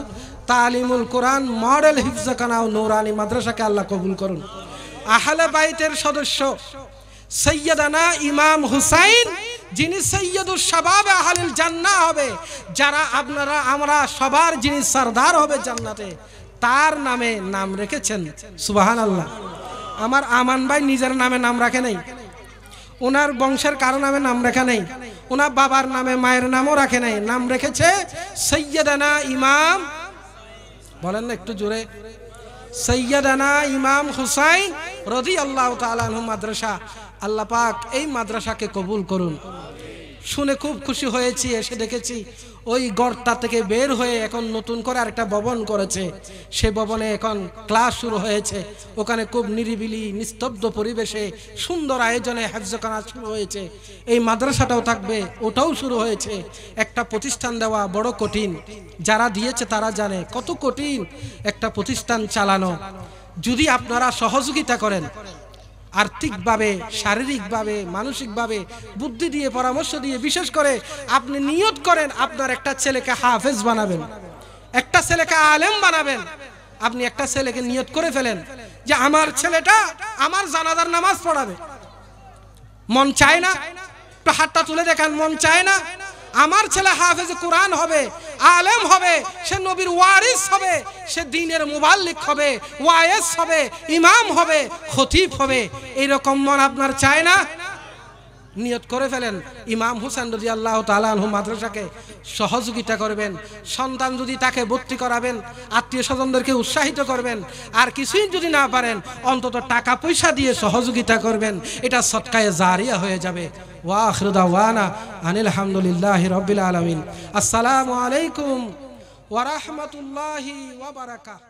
তালিমুল কোরআন মডেল হিফজাকানা নৌরানি মাদ্রাসাকে আল্লাহ কবুল করুন আহলে বাইতের সদস্য সৈয়দানা ইমাম হুসাইন যিনি সৈয়দুল সবাব আহলিল জান্না হবে যারা আপনারা আমরা সবার যিনি সর্দার হবে জান্নাতে তার নামে নাম রেখেছেন সুবাহান আল্লাহ আমার আমান ভাই নিজের নামে নাম রাখে নাই ওনার বংশের কারো নামে নাম রাখে নাই ওনার বাবার নামে মায়ের নামও রাখে নাই নাম রেখেছে সৈয়দানা ইমাম বলেন না একটু জোরে সৈয়দানা ইমাম হুসাইন রদি আল্লাহ তালু মাদ্রাসা আল্লাহ পাক এই মাদ্রাসাকে কবুল করুন শুনে খুব খুশি হয়েছি এসে দেখেছি ওই গর্তা থেকে বের হয়ে এখন নতুন করে আরেকটা ভবন করেছে সে ভবনে এখন ক্লাস শুরু হয়েছে ওখানে খুব নিরিবিলি নিস্তব্ধ পরিবেশে সুন্দর আয়োজনে হ্যাফজখানা শুরু হয়েছে এই মাদ্রাসাটাও থাকবে ওটাও শুরু হয়েছে একটা প্রতিষ্ঠান দেওয়া বড় কঠিন যারা দিয়েছে তারা জানে কত কঠিন একটা প্রতিষ্ঠান চালানো যদি আপনারা সহযোগিতা করেন আর্থিকভাবে শারীরিকভাবে মানসিকভাবে বুদ্ধি দিয়ে পরামর্শ দিয়ে বিশেষ করে আপনি নিয়ত করেন আপনার একটা ছেলেকে হাফেজ বানাবেন একটা ছেলেকে আলেম বানাবেন আপনি একটা ছেলেকে নিয়ত করে ফেলেন যে আমার ছেলেটা আমার জানাজার নামাজ পড়াবে মন চায় না একটু হাতটা তুলে দেখান মন চায় না আমার ছেলে হাফেজ কোরআন হবে আলেম হবে সে নবীর ওয়ারিস হবে সে দিনের মুবাল্লিক হবে ওয়ায়েস হবে ইমাম হবে খতিব হবে এরকম মন আপনার চায় না নিয়ত করে ফেলেন ইমাম হুসেন রাজি আল্লাহ তালু মাদ্রাসাকে সহযোগিতা করবেন সন্তান যদি তাকে ভর্তি করাবেন আত্মীয় স্বজনদেরকে উৎসাহিত করবেন আর কিছুই যদি না পারেন অন্তত টাকা পয়সা দিয়ে সহযোগিতা করবেন এটা সৎকায় জারিয়া হয়ে যাবে ওয়াহরুদাওয়ানা আনিল হামদুলিল্লাহ রবিল আলমিন আসসালামু আলাইকুম ওয়ারাহমতুল্লাহি ওয়াবারাকাত